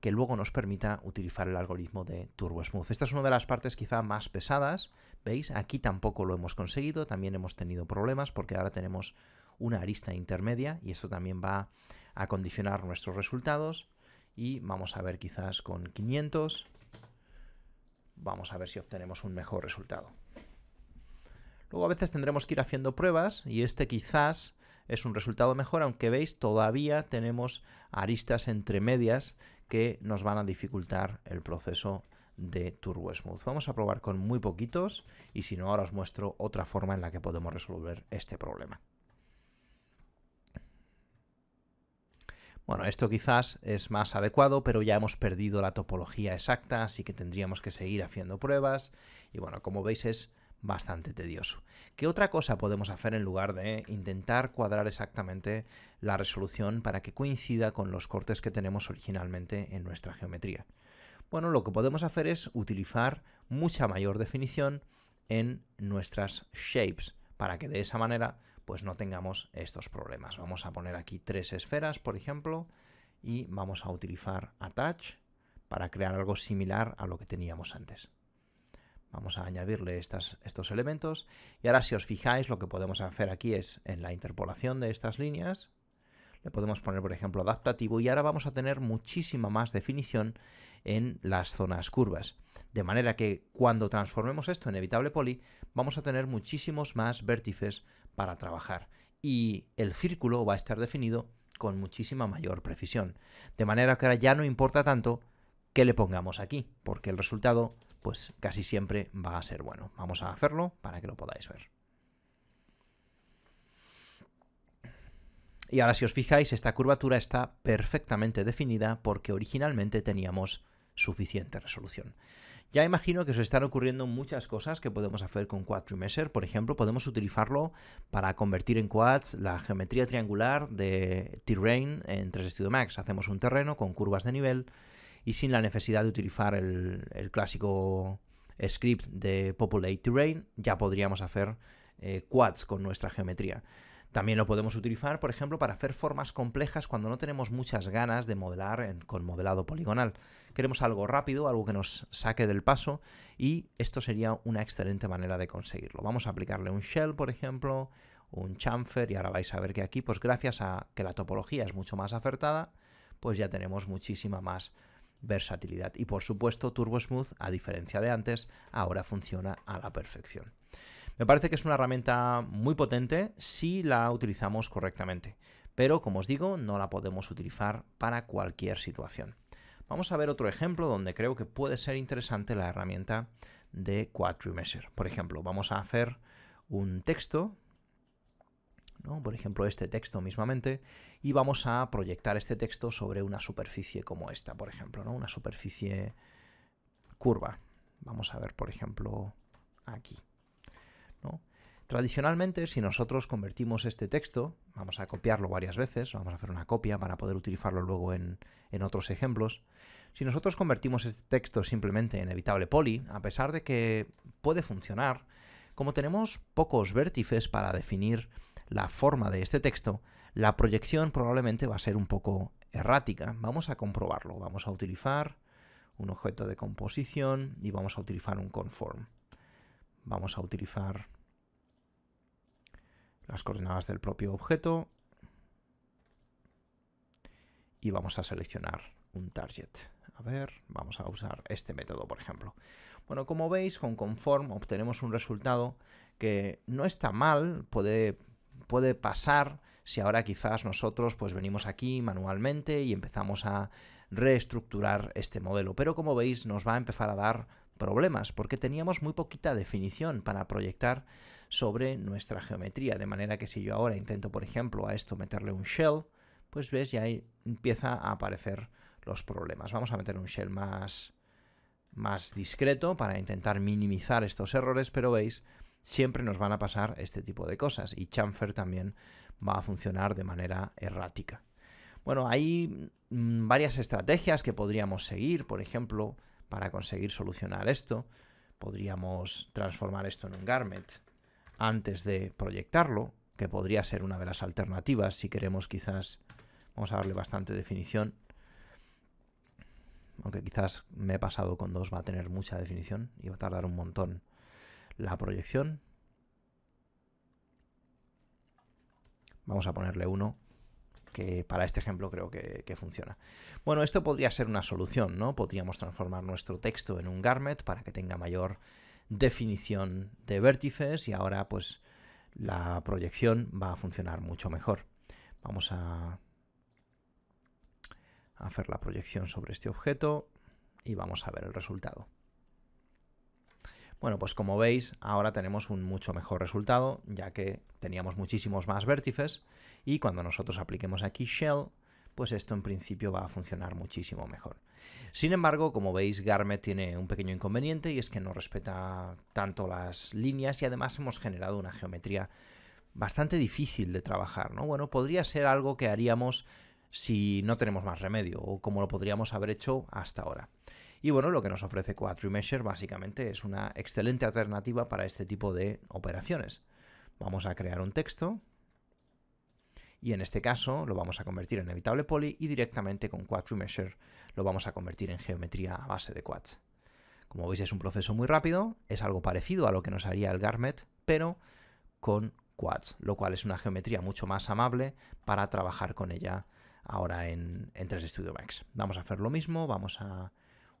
que luego nos permita utilizar el algoritmo de TurboSmooth. Esta es una de las partes quizá más pesadas, ¿veis? Aquí tampoco lo hemos conseguido, también hemos tenido problemas porque ahora tenemos una arista intermedia y esto también va a condicionar nuestros resultados y vamos a ver quizás con 500, vamos a ver si obtenemos un mejor resultado. Luego a veces tendremos que ir haciendo pruebas y este quizás es un resultado mejor, aunque veis todavía tenemos aristas entre medias que nos van a dificultar el proceso de Turbo Smooth. Vamos a probar con muy poquitos y si no ahora os muestro otra forma en la que podemos resolver este problema. Bueno, esto quizás es más adecuado, pero ya hemos perdido la topología exacta, así que tendríamos que seguir haciendo pruebas. Y bueno, como veis es bastante tedioso. ¿Qué otra cosa podemos hacer en lugar de intentar cuadrar exactamente la resolución para que coincida con los cortes que tenemos originalmente en nuestra geometría? Bueno, lo que podemos hacer es utilizar mucha mayor definición en nuestras shapes para que de esa manera pues no tengamos estos problemas. Vamos a poner aquí tres esferas, por ejemplo, y vamos a utilizar attach para crear algo similar a lo que teníamos antes. Vamos a añadirle estos elementos. Y ahora si os fijáis, lo que podemos hacer aquí es en la interpolación de estas líneas, le podemos poner, por ejemplo, adaptativo y ahora vamos a tener muchísima más definición en las zonas curvas. De manera que cuando transformemos esto en evitable poli, vamos a tener muchísimos más vértices para trabajar y el círculo va a estar definido con muchísima mayor precisión. De manera que ahora ya no importa tanto que le pongamos aquí, porque el resultado pues casi siempre va a ser bueno. Vamos a hacerlo para que lo podáis ver. Y ahora si os fijáis, esta curvatura está perfectamente definida porque originalmente teníamos suficiente resolución. Ya imagino que os están ocurriendo muchas cosas que podemos hacer con Quadrimeasure. Por ejemplo, podemos utilizarlo para convertir en quads la geometría triangular de Terrain en 3 Studio Max. Hacemos un terreno con curvas de nivel y sin la necesidad de utilizar el, clásico script de Populate Terrain, ya podríamos hacer eh, quads con nuestra geometría. También lo podemos utilizar, por ejemplo, para hacer formas complejas cuando no tenemos muchas ganas de modelar con modelado poligonal. Queremos algo rápido, algo que nos saque del paso y esto sería una excelente manera de conseguirlo. Vamos a aplicarle un shell, por ejemplo, un chamfer y ahora vais a ver que aquí, pues gracias a que la topología es mucho más acertada, pues ya tenemos muchísima más versatilidad. Y por supuesto, TurboSmooth, a diferencia de antes, ahora funciona a la perfección. Me parece que es una herramienta muy potente si la utilizamos correctamente, pero como os digo, no la podemos utilizar para cualquier situación. Vamos a ver otro ejemplo donde creo que puede ser interesante la herramienta de Quadrimeasure. Por ejemplo, vamos a hacer un texto por ejemplo este texto mismamente, y vamos a proyectar este texto sobre una superficie como esta, por ejemplo, una superficie curva. Vamos a ver, por ejemplo, aquí. Tradicionalmente, si nosotros convertimos este texto, vamos a copiarlo varias veces, vamos a hacer una copia para poder utilizarlo luego en, en otros ejemplos, si nosotros convertimos este texto simplemente en evitable poly, a pesar de que puede funcionar, como tenemos pocos vértices para definir la forma de este texto, la proyección probablemente va a ser un poco errática. Vamos a comprobarlo. Vamos a utilizar un objeto de composición y vamos a utilizar un conform. Vamos a utilizar las coordenadas del propio objeto y vamos a seleccionar un target. A ver, vamos a usar este método, por ejemplo. Bueno, como veis, con conform obtenemos un resultado que no está mal, puede puede pasar si ahora quizás nosotros pues venimos aquí manualmente y empezamos a reestructurar este modelo. Pero como veis nos va a empezar a dar problemas porque teníamos muy poquita definición para proyectar sobre nuestra geometría. De manera que si yo ahora intento por ejemplo a esto meterle un shell, pues ves ya ahí empieza a aparecer los problemas. Vamos a meter un shell más, más discreto para intentar minimizar estos errores, pero veis siempre nos van a pasar este tipo de cosas y chamfer también va a funcionar de manera errática. Bueno, hay mm, varias estrategias que podríamos seguir, por ejemplo, para conseguir solucionar esto. Podríamos transformar esto en un garment antes de proyectarlo, que podría ser una de las alternativas si queremos quizás, vamos a darle bastante definición, aunque quizás me he pasado con dos, va a tener mucha definición y va a tardar un montón la proyección. Vamos a ponerle uno que para este ejemplo creo que, funciona. Bueno, esto podría ser una solución, ¿no? Podríamos transformar nuestro texto en un Garment para que tenga mayor definición de vértices y ahora pues la proyección va a funcionar mucho mejor. Vamos a hacer la proyección sobre este objeto y vamos a ver el resultado. Bueno, pues como veis, ahora tenemos un mucho mejor resultado, ya que teníamos muchísimos más vértices y cuando nosotros apliquemos aquí shell, pues esto en principio va a funcionar muchísimo mejor. Sin embargo, como veis, Garmet tiene un pequeño inconveniente y es que no respeta tanto las líneas y además hemos generado una geometría bastante difícil de trabajar, ¿no? Bueno, podría ser algo que haríamos si no tenemos más remedio o como lo podríamos haber hecho hasta ahora. Y bueno, lo que nos ofrece Remesher básicamente es una excelente alternativa para este tipo de operaciones. Vamos a crear un texto y en este caso lo vamos a convertir en evitable poly y directamente con Remesher lo vamos a convertir en geometría a base de quads. Como veis es un proceso muy rápido, es algo parecido a lo que nos haría el Garmet, pero con quads, lo cual es una geometría mucho más amable para trabajar con ella ahora en, en 3D Max. Vamos a hacer lo mismo, vamos a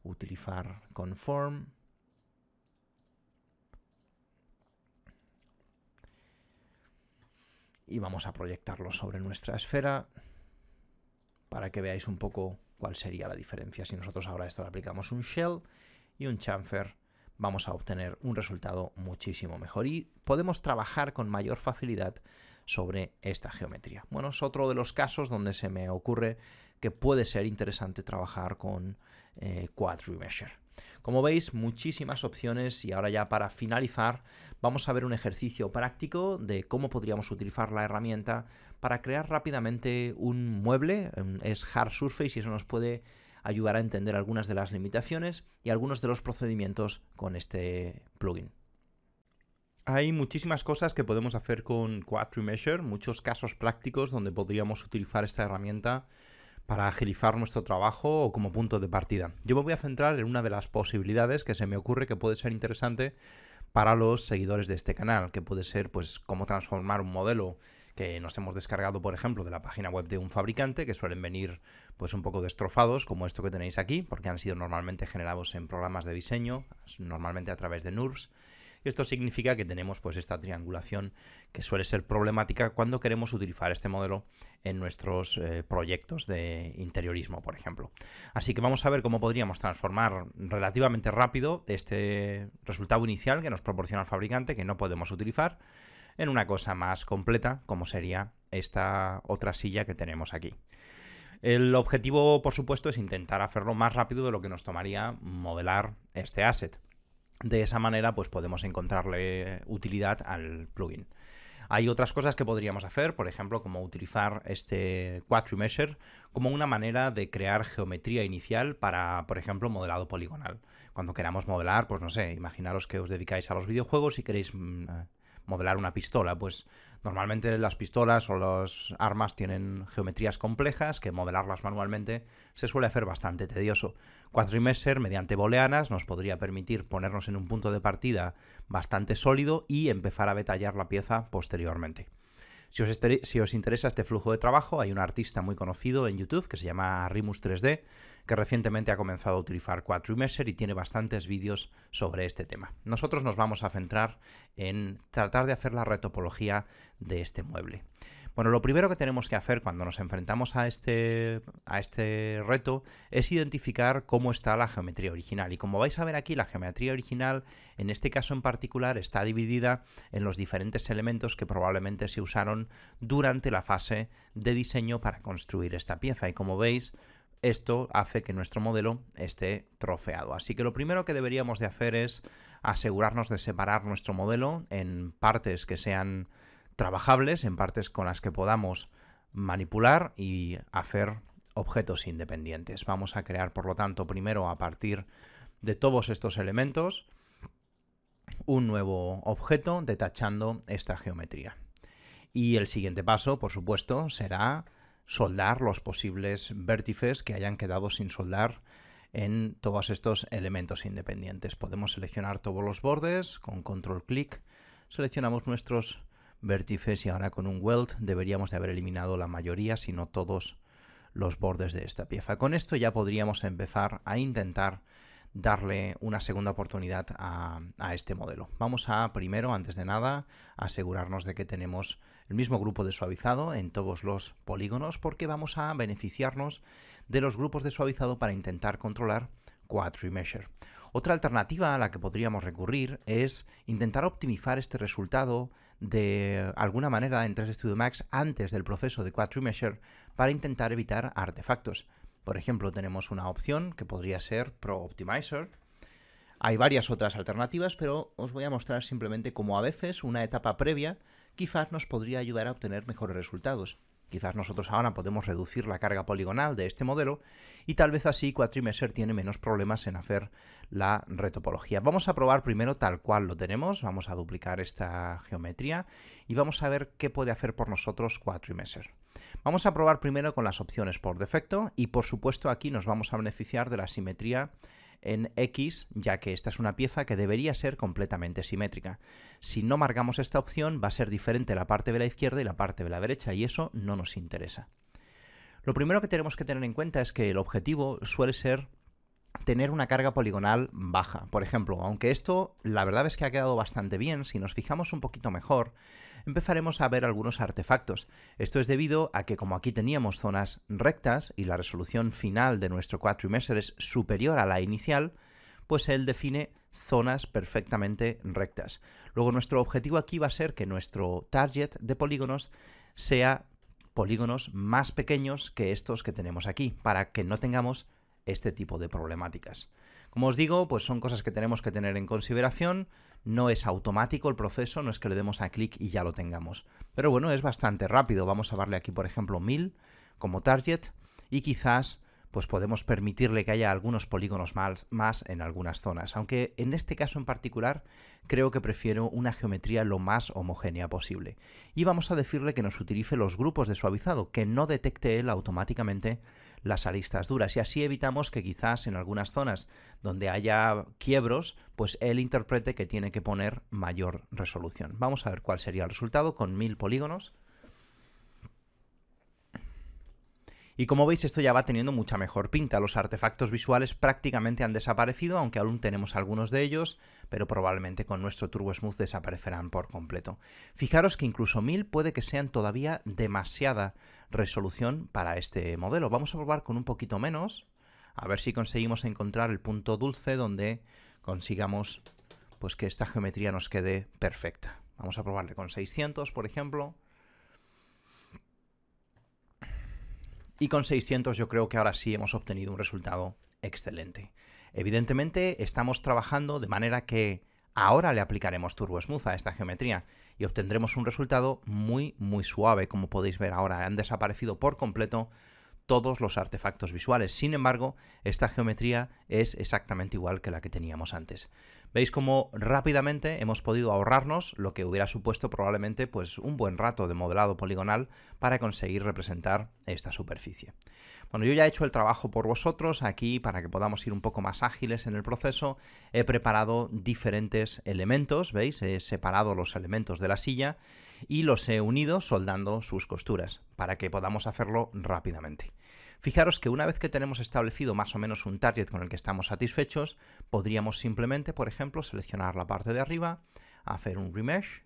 utilizar conform. Y vamos a proyectarlo sobre nuestra esfera para que veáis un poco cuál sería la diferencia. Si nosotros ahora esto le aplicamos un shell y un chamfer, vamos a obtener un resultado muchísimo mejor y podemos trabajar con mayor facilidad sobre esta geometría. Bueno, es otro de los casos donde se me ocurre que puede ser interesante trabajar con eh, Measure. Como veis, muchísimas opciones y ahora ya para finalizar vamos a ver un ejercicio práctico de cómo podríamos utilizar la herramienta para crear rápidamente un mueble, em, es hard surface y eso nos puede ayudar a entender algunas de las limitaciones y algunos de los procedimientos con este plugin. Hay muchísimas cosas que podemos hacer con Measure, muchos casos prácticos donde podríamos utilizar esta herramienta para agilizar nuestro trabajo o como punto de partida. Yo me voy a centrar en una de las posibilidades que se me ocurre que puede ser interesante para los seguidores de este canal, que puede ser pues cómo transformar un modelo que nos hemos descargado, por ejemplo, de la página web de un fabricante, que suelen venir pues un poco destrofados, como esto que tenéis aquí, porque han sido normalmente generados en programas de diseño, normalmente a través de NURBS, esto significa que tenemos pues esta triangulación que suele ser problemática cuando queremos utilizar este modelo en nuestros eh, proyectos de interiorismo, por ejemplo. Así que vamos a ver cómo podríamos transformar relativamente rápido este resultado inicial que nos proporciona el fabricante, que no podemos utilizar, en una cosa más completa, como sería esta otra silla que tenemos aquí. El objetivo, por supuesto, es intentar hacerlo más rápido de lo que nos tomaría modelar este asset. De esa manera, pues podemos encontrarle utilidad al plugin. Hay otras cosas que podríamos hacer, por ejemplo, como utilizar este Measure como una manera de crear geometría inicial para, por ejemplo, modelado poligonal. Cuando queramos modelar, pues no sé, imaginaros que os dedicáis a los videojuegos y queréis mm, modelar una pistola, pues Normalmente las pistolas o las armas tienen geometrías complejas que modelarlas manualmente se suele hacer bastante tedioso. Quadrimesser mediante boleanas nos podría permitir ponernos en un punto de partida bastante sólido y empezar a detallar la pieza posteriormente. Si os, interesa este flujo de trabajo, hay un artista muy conocido en YouTube que se llama Rimus 3D, que recientemente ha comenzado a utilizar Quatrimesser y tiene bastantes vídeos sobre este tema. Nosotros nos vamos a centrar en tratar de hacer la retopología de este mueble. Bueno, lo primero que tenemos que hacer cuando nos enfrentamos a este, a este reto es identificar cómo está la geometría original. Y como vais a ver aquí, la geometría original, en este caso en particular, está dividida en los diferentes elementos que probablemente se usaron durante la fase de diseño para construir esta pieza. Y como veis, esto hace que nuestro modelo esté trofeado. Así que lo primero que deberíamos de hacer es asegurarnos de separar nuestro modelo en partes que sean trabajables en partes con las que podamos manipular y hacer objetos independientes. Vamos a crear, por lo tanto, primero a partir de todos estos elementos un nuevo objeto detachando esta geometría. Y el siguiente paso, por supuesto, será soldar los posibles vértices que hayan quedado sin soldar en todos estos elementos independientes. Podemos seleccionar todos los bordes con control clic, seleccionamos nuestros vértices y ahora con un weld deberíamos de haber eliminado la mayoría, si no todos los bordes de esta pieza. Con esto ya podríamos empezar a intentar darle una segunda oportunidad a, este modelo. Vamos a primero, antes de nada, asegurarnos de que tenemos el mismo grupo de suavizado en todos los polígonos porque vamos a beneficiarnos de los grupos de suavizado para intentar controlar Measure. Otra alternativa a la que podríamos recurrir es intentar optimizar este resultado de alguna manera en 3 Studio Max antes del proceso de Quadrimesher para intentar evitar artefactos. Por ejemplo, tenemos una opción que podría ser Pro Optimizer. Hay varias otras alternativas, pero os voy a mostrar simplemente cómo a veces una etapa previa quizás nos podría ayudar a obtener mejores resultados. Quizás nosotros ahora podemos reducir la carga poligonal de este modelo y tal vez así Quatrimeser tiene menos problemas en hacer la retopología. Vamos a probar primero tal cual lo tenemos, vamos a duplicar esta geometría y vamos a ver qué puede hacer por nosotros Quatrimeser. Vamos a probar primero con las opciones por defecto y por supuesto aquí nos vamos a beneficiar de la simetría en X, ya que esta es una pieza que debería ser completamente simétrica. Si no marcamos esta opción, va a ser diferente la parte de la izquierda y la parte de la derecha, y eso no nos interesa. Lo primero que tenemos que tener en cuenta es que el objetivo suele ser tener una carga poligonal baja. Por ejemplo, aunque esto la verdad es que ha quedado bastante bien, si nos fijamos un poquito mejor, empezaremos a ver algunos artefactos. Esto es debido a que como aquí teníamos zonas rectas y la resolución final de nuestro cuatrimestre es superior a la inicial, pues él define zonas perfectamente rectas. Luego nuestro objetivo aquí va a ser que nuestro target de polígonos sea polígonos más pequeños que estos que tenemos aquí, para que no tengamos este tipo de problemáticas. Como os digo, pues son cosas que tenemos que tener en consideración. No es automático el proceso, no es que le demos a clic y ya lo tengamos. Pero bueno, es bastante rápido. Vamos a darle aquí, por ejemplo, 1000 como target y quizás pues podemos permitirle que haya algunos polígonos más, más, en algunas zonas. Aunque en este caso en particular creo que prefiero una geometría lo más homogénea posible. Y vamos a decirle que nos utilice los grupos de suavizado, que no detecte él automáticamente las aristas duras y así evitamos que quizás en algunas zonas donde haya quiebros, pues él interprete que tiene que poner mayor resolución. Vamos a ver cuál sería el resultado con mil polígonos Y como veis esto ya va teniendo mucha mejor pinta, los artefactos visuales prácticamente han desaparecido, aunque aún tenemos algunos de ellos, pero probablemente con nuestro Turbo Smooth desaparecerán por completo. Fijaros que incluso 1000 puede que sean todavía demasiada resolución para este modelo. Vamos a probar con un poquito menos, a ver si conseguimos encontrar el punto dulce donde consigamos pues que esta geometría nos quede perfecta. Vamos a probarle con 600, por ejemplo. Y con 600 yo creo que ahora sí hemos obtenido un resultado excelente. Evidentemente estamos trabajando de manera que ahora le aplicaremos Turbo Smooth a esta geometría y obtendremos un resultado muy muy suave como podéis ver ahora. Han desaparecido por completo todos los artefactos visuales. Sin embargo, esta geometría es exactamente igual que la que teníamos antes. Veis cómo rápidamente hemos podido ahorrarnos lo que hubiera supuesto probablemente pues, un buen rato de modelado poligonal para conseguir representar esta superficie. Bueno, yo ya he hecho el trabajo por vosotros aquí para que podamos ir un poco más ágiles en el proceso. He preparado diferentes elementos, ¿veis? He separado los elementos de la silla y los he unido soldando sus costuras para que podamos hacerlo rápidamente. Fijaros que una vez que tenemos establecido más o menos un target con el que estamos satisfechos, podríamos simplemente, por ejemplo, seleccionar la parte de arriba, hacer un remesh,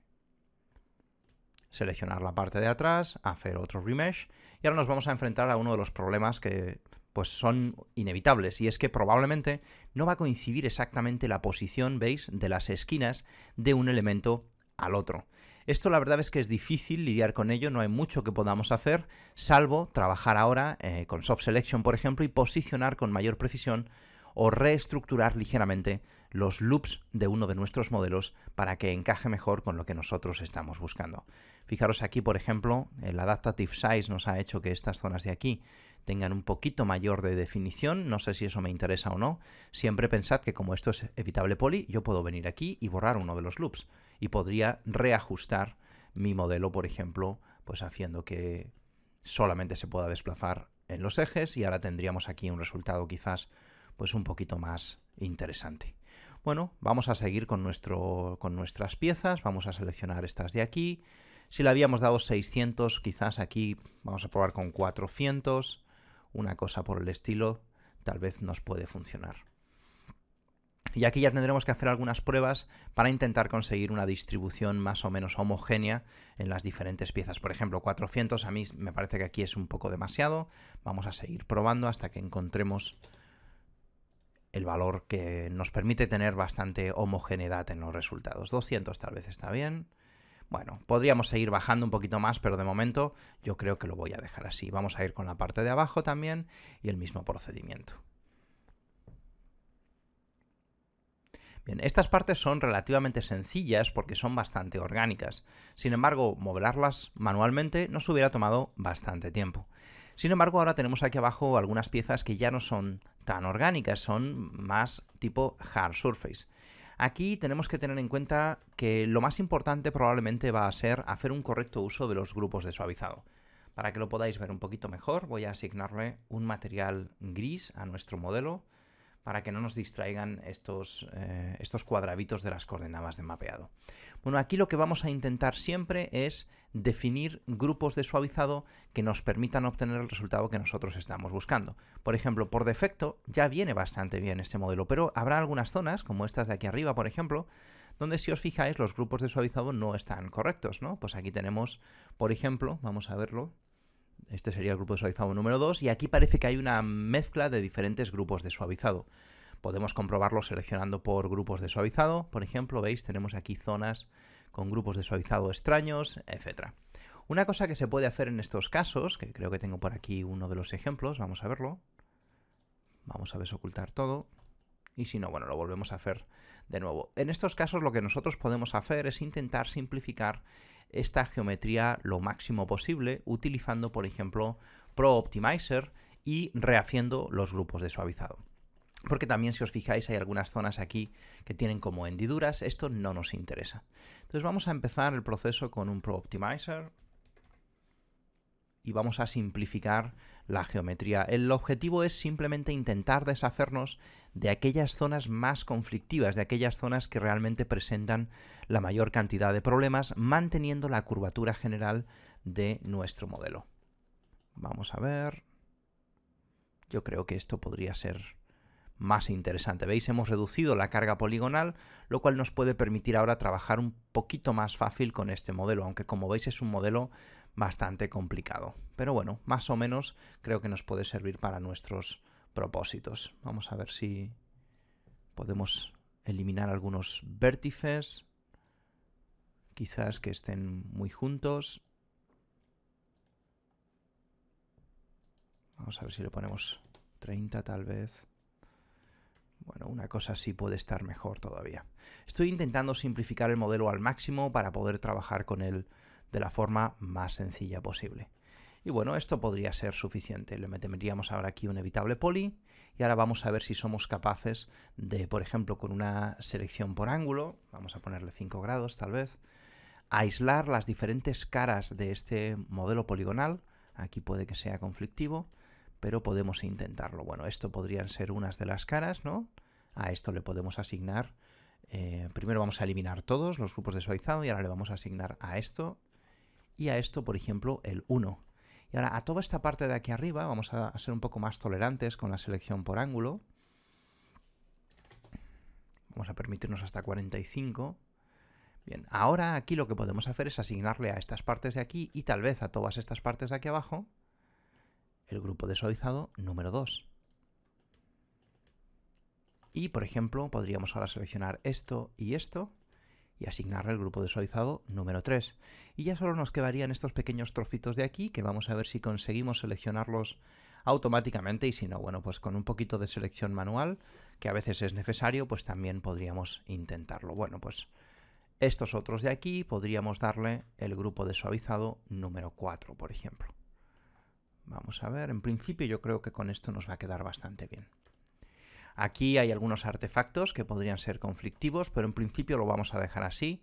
seleccionar la parte de atrás, hacer otro remesh y ahora nos vamos a enfrentar a uno de los problemas que pues son inevitables y es que probablemente no va a coincidir exactamente la posición, veis, de las esquinas de un elemento al otro. Esto la verdad es que es difícil lidiar con ello, no hay mucho que podamos hacer, salvo trabajar ahora eh, con soft selection, por ejemplo, y posicionar con mayor precisión o reestructurar ligeramente los loops de uno de nuestros modelos para que encaje mejor con lo que nosotros estamos buscando. Fijaros aquí, por ejemplo, el Adaptative Size nos ha hecho que estas zonas de aquí tengan un poquito mayor de definición, no sé si eso me interesa o no. Siempre pensad que como esto es evitable poly, yo puedo venir aquí y borrar uno de los loops y podría reajustar mi modelo, por ejemplo, pues haciendo que solamente se pueda desplazar en los ejes y ahora tendríamos aquí un resultado quizás pues un poquito más interesante. Bueno, vamos a seguir con, nuestro, con nuestras piezas, vamos a seleccionar estas de aquí. Si le habíamos dado 600, quizás aquí vamos a probar con 400, una cosa por el estilo, tal vez nos puede funcionar. Y aquí ya tendremos que hacer algunas pruebas para intentar conseguir una distribución más o menos homogénea en las diferentes piezas. Por ejemplo, 400 a mí me parece que aquí es un poco demasiado. Vamos a seguir probando hasta que encontremos el valor que nos permite tener bastante homogeneidad en los resultados. 200 tal vez está bien. Bueno, podríamos seguir bajando un poquito más, pero de momento yo creo que lo voy a dejar así. Vamos a ir con la parte de abajo también y el mismo procedimiento. Bien, estas partes son relativamente sencillas porque son bastante orgánicas. Sin embargo, modelarlas manualmente nos hubiera tomado bastante tiempo. Sin embargo, ahora tenemos aquí abajo algunas piezas que ya no son tan orgánicas, son más tipo hard surface. Aquí tenemos que tener en cuenta que lo más importante probablemente va a ser hacer un correcto uso de los grupos de suavizado. Para que lo podáis ver un poquito mejor, voy a asignarle un material gris a nuestro modelo para que no nos distraigan estos, eh, estos cuadraditos de las coordenadas de mapeado. Bueno, aquí lo que vamos a intentar siempre es definir grupos de suavizado que nos permitan obtener el resultado que nosotros estamos buscando. Por ejemplo, por defecto ya viene bastante bien este modelo, pero habrá algunas zonas, como estas de aquí arriba, por ejemplo, donde si os fijáis los grupos de suavizado no están correctos, ¿no? Pues aquí tenemos, por ejemplo, vamos a verlo, este sería el grupo de suavizado número 2 y aquí parece que hay una mezcla de diferentes grupos de suavizado. Podemos comprobarlo seleccionando por grupos de suavizado. Por ejemplo, veis, tenemos aquí zonas con grupos de suavizado extraños, etc. Una cosa que se puede hacer en estos casos, que creo que tengo por aquí uno de los ejemplos, vamos a verlo. Vamos a desocultar todo. Y si no, bueno, lo volvemos a hacer de nuevo. En estos casos lo que nosotros podemos hacer es intentar simplificar esta geometría lo máximo posible utilizando, por ejemplo, Pro Optimizer y rehaciendo los grupos de suavizado. Porque también si os fijáis hay algunas zonas aquí que tienen como hendiduras, esto no nos interesa. Entonces vamos a empezar el proceso con un Pro Optimizer, y vamos a simplificar la geometría. El objetivo es simplemente intentar deshacernos de aquellas zonas más conflictivas, de aquellas zonas que realmente presentan la mayor cantidad de problemas, manteniendo la curvatura general de nuestro modelo. Vamos a ver. Yo creo que esto podría ser más interesante. ¿Veis? Hemos reducido la carga poligonal, lo cual nos puede permitir ahora trabajar un poquito más fácil con este modelo, aunque como veis es un modelo bastante complicado. Pero bueno, más o menos creo que nos puede servir para nuestros propósitos. Vamos a ver si podemos eliminar algunos vértices, quizás que estén muy juntos. Vamos a ver si le ponemos 30 tal vez. Bueno, una cosa sí puede estar mejor todavía. Estoy intentando simplificar el modelo al máximo para poder trabajar con él de la forma más sencilla posible. Y bueno, esto podría ser suficiente. Le meteríamos ahora aquí un evitable poli y ahora vamos a ver si somos capaces de, por ejemplo, con una selección por ángulo, vamos a ponerle 5 grados tal vez, aislar las diferentes caras de este modelo poligonal. Aquí puede que sea conflictivo, pero podemos intentarlo. Bueno, esto podrían ser unas de las caras, ¿no? A esto le podemos asignar... Eh, primero vamos a eliminar todos los grupos de suavizado y ahora le vamos a asignar a esto y a esto, por ejemplo, el 1. Y ahora a toda esta parte de aquí arriba vamos a ser un poco más tolerantes con la selección por ángulo. Vamos a permitirnos hasta 45. Bien, ahora aquí lo que podemos hacer es asignarle a estas partes de aquí y tal vez a todas estas partes de aquí abajo el grupo de suavizado número 2. Y, por ejemplo, podríamos ahora seleccionar esto y esto y asignarle el grupo de suavizado número 3. Y ya solo nos quedarían estos pequeños trocitos de aquí que vamos a ver si conseguimos seleccionarlos automáticamente y si no, bueno, pues con un poquito de selección manual, que a veces es necesario, pues también podríamos intentarlo. Bueno, pues estos otros de aquí podríamos darle el grupo de suavizado número 4, por ejemplo. Vamos a ver, en principio yo creo que con esto nos va a quedar bastante bien. Aquí hay algunos artefactos que podrían ser conflictivos, pero en principio lo vamos a dejar así.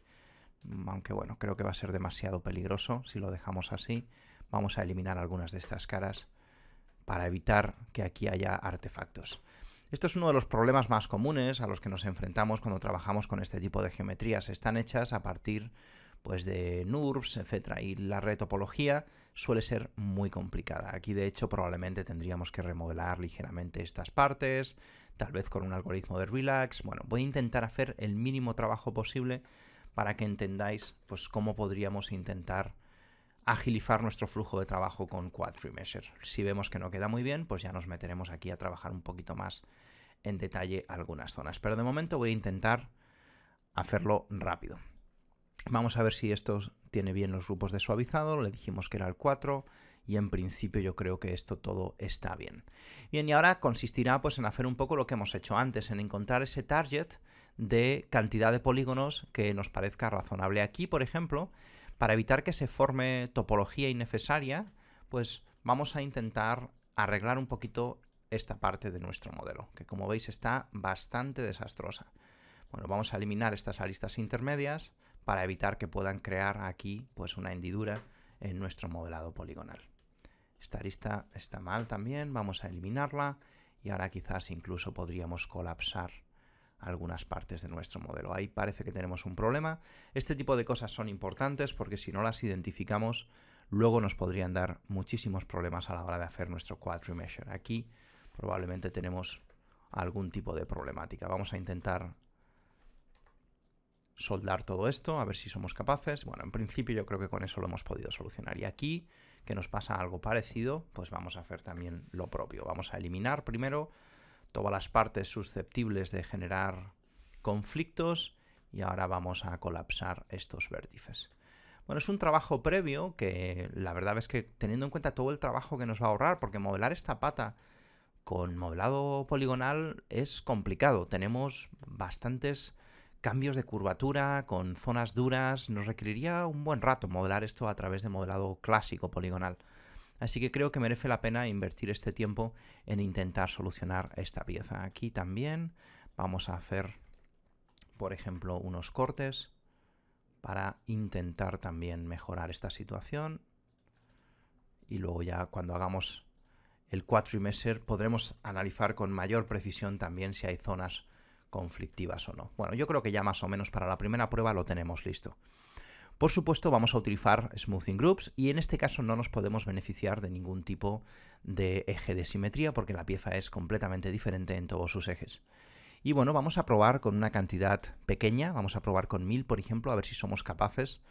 Mm, aunque bueno, creo que va a ser demasiado peligroso si lo dejamos así. Vamos a eliminar algunas de estas caras para evitar que aquí haya artefactos. Esto es uno de los problemas más comunes a los que nos enfrentamos cuando trabajamos con este tipo de geometrías. Están hechas a partir pues de NURBS, etcétera, Y la retopología suele ser muy complicada. Aquí de hecho probablemente tendríamos que remodelar ligeramente estas partes, tal vez con un algoritmo de relax. Bueno, voy a intentar hacer el mínimo trabajo posible para que entendáis pues cómo podríamos intentar agilizar nuestro flujo de trabajo con Quad Si vemos que no queda muy bien, pues ya nos meteremos aquí a trabajar un poquito más en detalle algunas zonas. Pero de momento voy a intentar hacerlo rápido. Vamos a ver si esto tiene bien los grupos de suavizado, le dijimos que era el 4 y en principio yo creo que esto todo está bien. Bien, y ahora consistirá pues en hacer un poco lo que hemos hecho antes, en encontrar ese target de cantidad de polígonos que nos parezca razonable. Aquí, por ejemplo, para evitar que se forme topología innecesaria, pues vamos a intentar arreglar un poquito esta parte de nuestro modelo, que como veis está bastante desastrosa. Bueno, vamos a eliminar estas aristas intermedias, para evitar que puedan crear aquí pues una hendidura en nuestro modelado poligonal. Esta arista está mal también, vamos a eliminarla y ahora quizás incluso podríamos colapsar algunas partes de nuestro modelo. Ahí parece que tenemos un problema. Este tipo de cosas son importantes porque si no las identificamos, luego nos podrían dar muchísimos problemas a la hora de hacer nuestro measure Aquí probablemente tenemos algún tipo de problemática. Vamos a intentar soldar todo esto, a ver si somos capaces. Bueno, en principio yo creo que con eso lo hemos podido solucionar. Y aquí, que nos pasa algo parecido, pues vamos a hacer también lo propio. Vamos a eliminar primero todas las partes susceptibles de generar conflictos y ahora vamos a colapsar estos vértices. Bueno, es un trabajo previo que la verdad es que teniendo en cuenta todo el trabajo que nos va a ahorrar, porque modelar esta pata con modelado poligonal es complicado. Tenemos bastantes cambios de curvatura, con zonas duras, nos requeriría un buen rato modelar esto a través de modelado clásico poligonal. Así que creo que merece la pena invertir este tiempo en intentar solucionar esta pieza. Aquí también vamos a hacer, por ejemplo, unos cortes para intentar también mejorar esta situación. Y luego ya cuando hagamos el quadrimeser podremos analizar con mayor precisión también si hay zonas conflictivas o no. Bueno, yo creo que ya más o menos para la primera prueba lo tenemos listo. Por supuesto, vamos a utilizar smoothing groups y en este caso no nos podemos beneficiar de ningún tipo de eje de simetría porque la pieza es completamente diferente en todos sus ejes. Y bueno, vamos a probar con una cantidad pequeña, vamos a probar con 1000, por ejemplo, a ver si somos capaces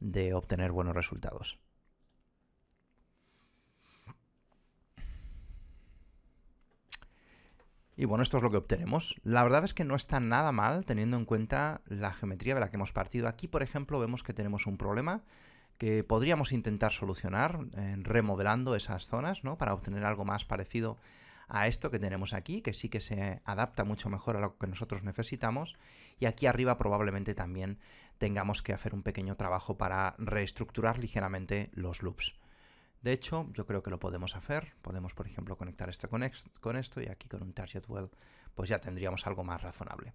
de obtener buenos resultados. Y bueno, esto es lo que obtenemos. La verdad es que no está nada mal teniendo en cuenta la geometría de la que hemos partido. Aquí, por ejemplo, vemos que tenemos un problema que podríamos intentar solucionar eh, remodelando esas zonas, ¿no? Para obtener algo más parecido a esto que tenemos aquí, que sí que se adapta mucho mejor a lo que nosotros necesitamos. Y aquí arriba probablemente también tengamos que hacer un pequeño trabajo para reestructurar ligeramente los loops. De hecho, yo creo que lo podemos hacer. Podemos, por ejemplo, conectar esto con, esto y aquí con un target well, pues ya tendríamos algo más razonable.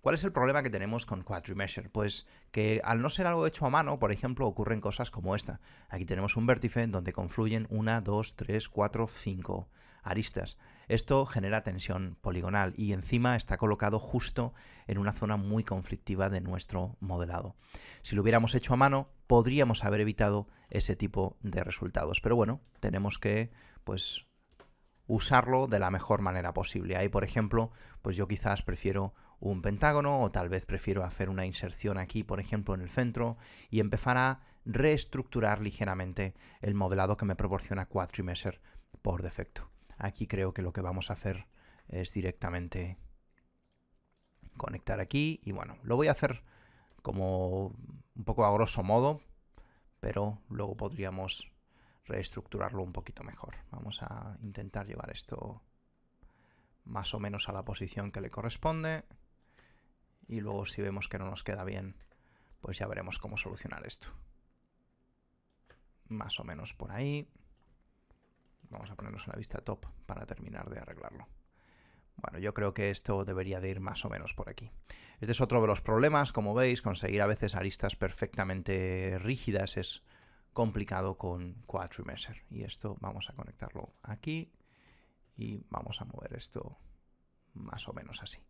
¿Cuál es el problema que tenemos con Quadrimeasure? Pues que al no ser algo hecho a mano, por ejemplo, ocurren cosas como esta. Aquí tenemos un vértice donde confluyen una, dos, tres, cuatro, cinco aristas. Esto genera tensión poligonal y encima está colocado justo en una zona muy conflictiva de nuestro modelado. Si lo hubiéramos hecho a mano, podríamos haber evitado ese tipo de resultados. Pero bueno, tenemos que pues, usarlo de la mejor manera posible. Ahí, por ejemplo, pues yo quizás prefiero un pentágono o tal vez prefiero hacer una inserción aquí, por ejemplo, en el centro y empezar a reestructurar ligeramente el modelado que me proporciona QuadriMesher por defecto. Aquí creo que lo que vamos a hacer es directamente conectar aquí y bueno, lo voy a hacer como un poco a grosso modo, pero luego podríamos reestructurarlo un poquito mejor. Vamos a intentar llevar esto más o menos a la posición que le corresponde y luego si vemos que no nos queda bien, pues ya veremos cómo solucionar esto. Más o menos por ahí. Vamos a ponernos en la vista top para terminar de arreglarlo. Bueno, yo creo que esto debería de ir más o menos por aquí. Este es otro de los problemas, como veis, conseguir a veces aristas perfectamente rígidas es complicado con Quadrimesser. Y esto vamos a conectarlo aquí y vamos a mover esto más o menos así.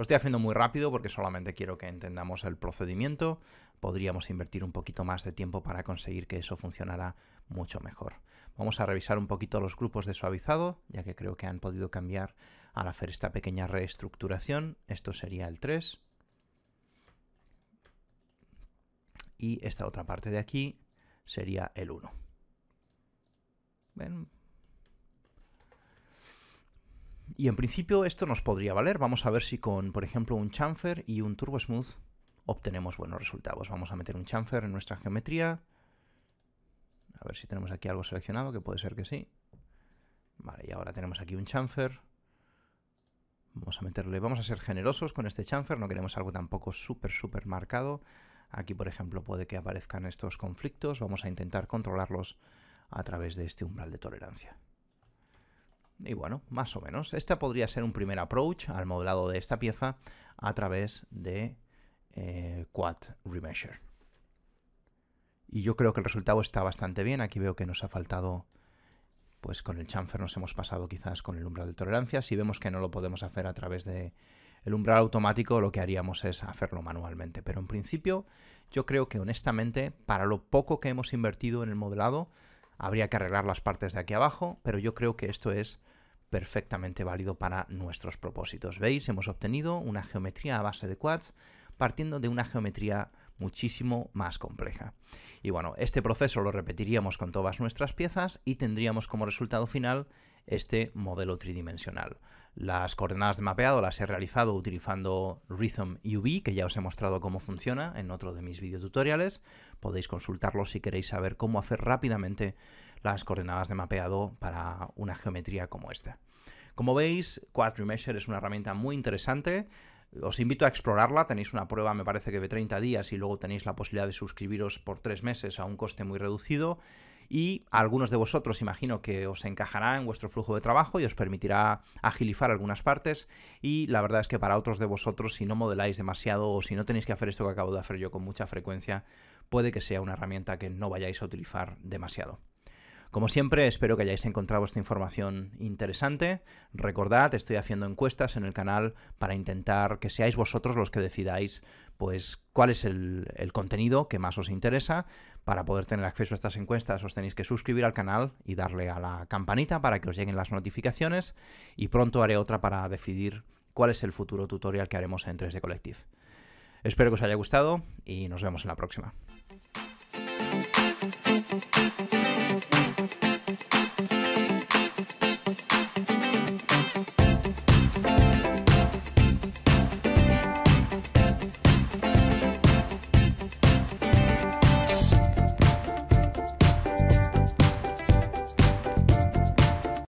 Lo estoy haciendo muy rápido porque solamente quiero que entendamos el procedimiento. Podríamos invertir un poquito más de tiempo para conseguir que eso funcionara mucho mejor. Vamos a revisar un poquito los grupos de suavizado, ya que creo que han podido cambiar al hacer esta pequeña reestructuración. Esto sería el 3. Y esta otra parte de aquí sería el 1. Y en principio esto nos podría valer. Vamos a ver si con, por ejemplo, un chamfer y un turbo smooth obtenemos buenos resultados. Vamos a meter un chamfer en nuestra geometría. A ver si tenemos aquí algo seleccionado, que puede ser que sí. Vale, y ahora tenemos aquí un chamfer. Vamos a meterle, vamos a ser generosos con este chamfer, no queremos algo tampoco súper, súper marcado. Aquí, por ejemplo, puede que aparezcan estos conflictos, vamos a intentar controlarlos a través de este umbral de tolerancia y bueno, más o menos. Este podría ser un primer approach al modelado de esta pieza a través de eh, Quad Remeasure. Y yo creo que el resultado está bastante bien. Aquí veo que nos ha faltado, pues con el chamfer nos hemos pasado quizás con el umbral de tolerancia. Si vemos que no lo podemos hacer a través de umbral automático, lo que haríamos es hacerlo manualmente. Pero en principio, yo creo que honestamente, para lo poco que hemos invertido en el modelado, habría que arreglar las partes de aquí abajo, pero yo creo que esto es perfectamente válido para nuestros propósitos. ¿Veis? Hemos obtenido una geometría a base de quads partiendo de una geometría muchísimo más compleja. Y bueno, este proceso lo repetiríamos con todas nuestras piezas y tendríamos como resultado final este modelo tridimensional. Las coordenadas de mapeado las he realizado utilizando Rhythm UV, que ya os he mostrado cómo funciona en otro de mis videotutoriales. Podéis consultarlo si queréis saber cómo hacer rápidamente las coordenadas de mapeado para una geometría como esta. Como veis, Remesher es una herramienta muy interesante. Os invito a explorarla, tenéis una prueba me parece que de 30 días y luego tenéis la posibilidad de suscribiros por 3 meses a un coste muy reducido y algunos de vosotros imagino que os encajará en vuestro flujo de trabajo y os permitirá agilizar algunas partes y la verdad es que para otros de vosotros si no modeláis demasiado o si no tenéis que hacer esto que acabo de hacer yo con mucha frecuencia puede que sea una herramienta que no vayáis a utilizar demasiado. Como siempre, espero que hayáis encontrado esta información interesante. Recordad, estoy haciendo encuestas en el canal para intentar que seáis vosotros los que decidáis pues, cuál es el, el contenido que más os interesa. Para poder tener acceso a estas encuestas os tenéis que suscribir al canal y darle a la campanita para que os lleguen las notificaciones y pronto haré otra para decidir cuál es el futuro tutorial que haremos en 3D Collective. Espero que os haya gustado y nos vemos en la próxima. Thank you.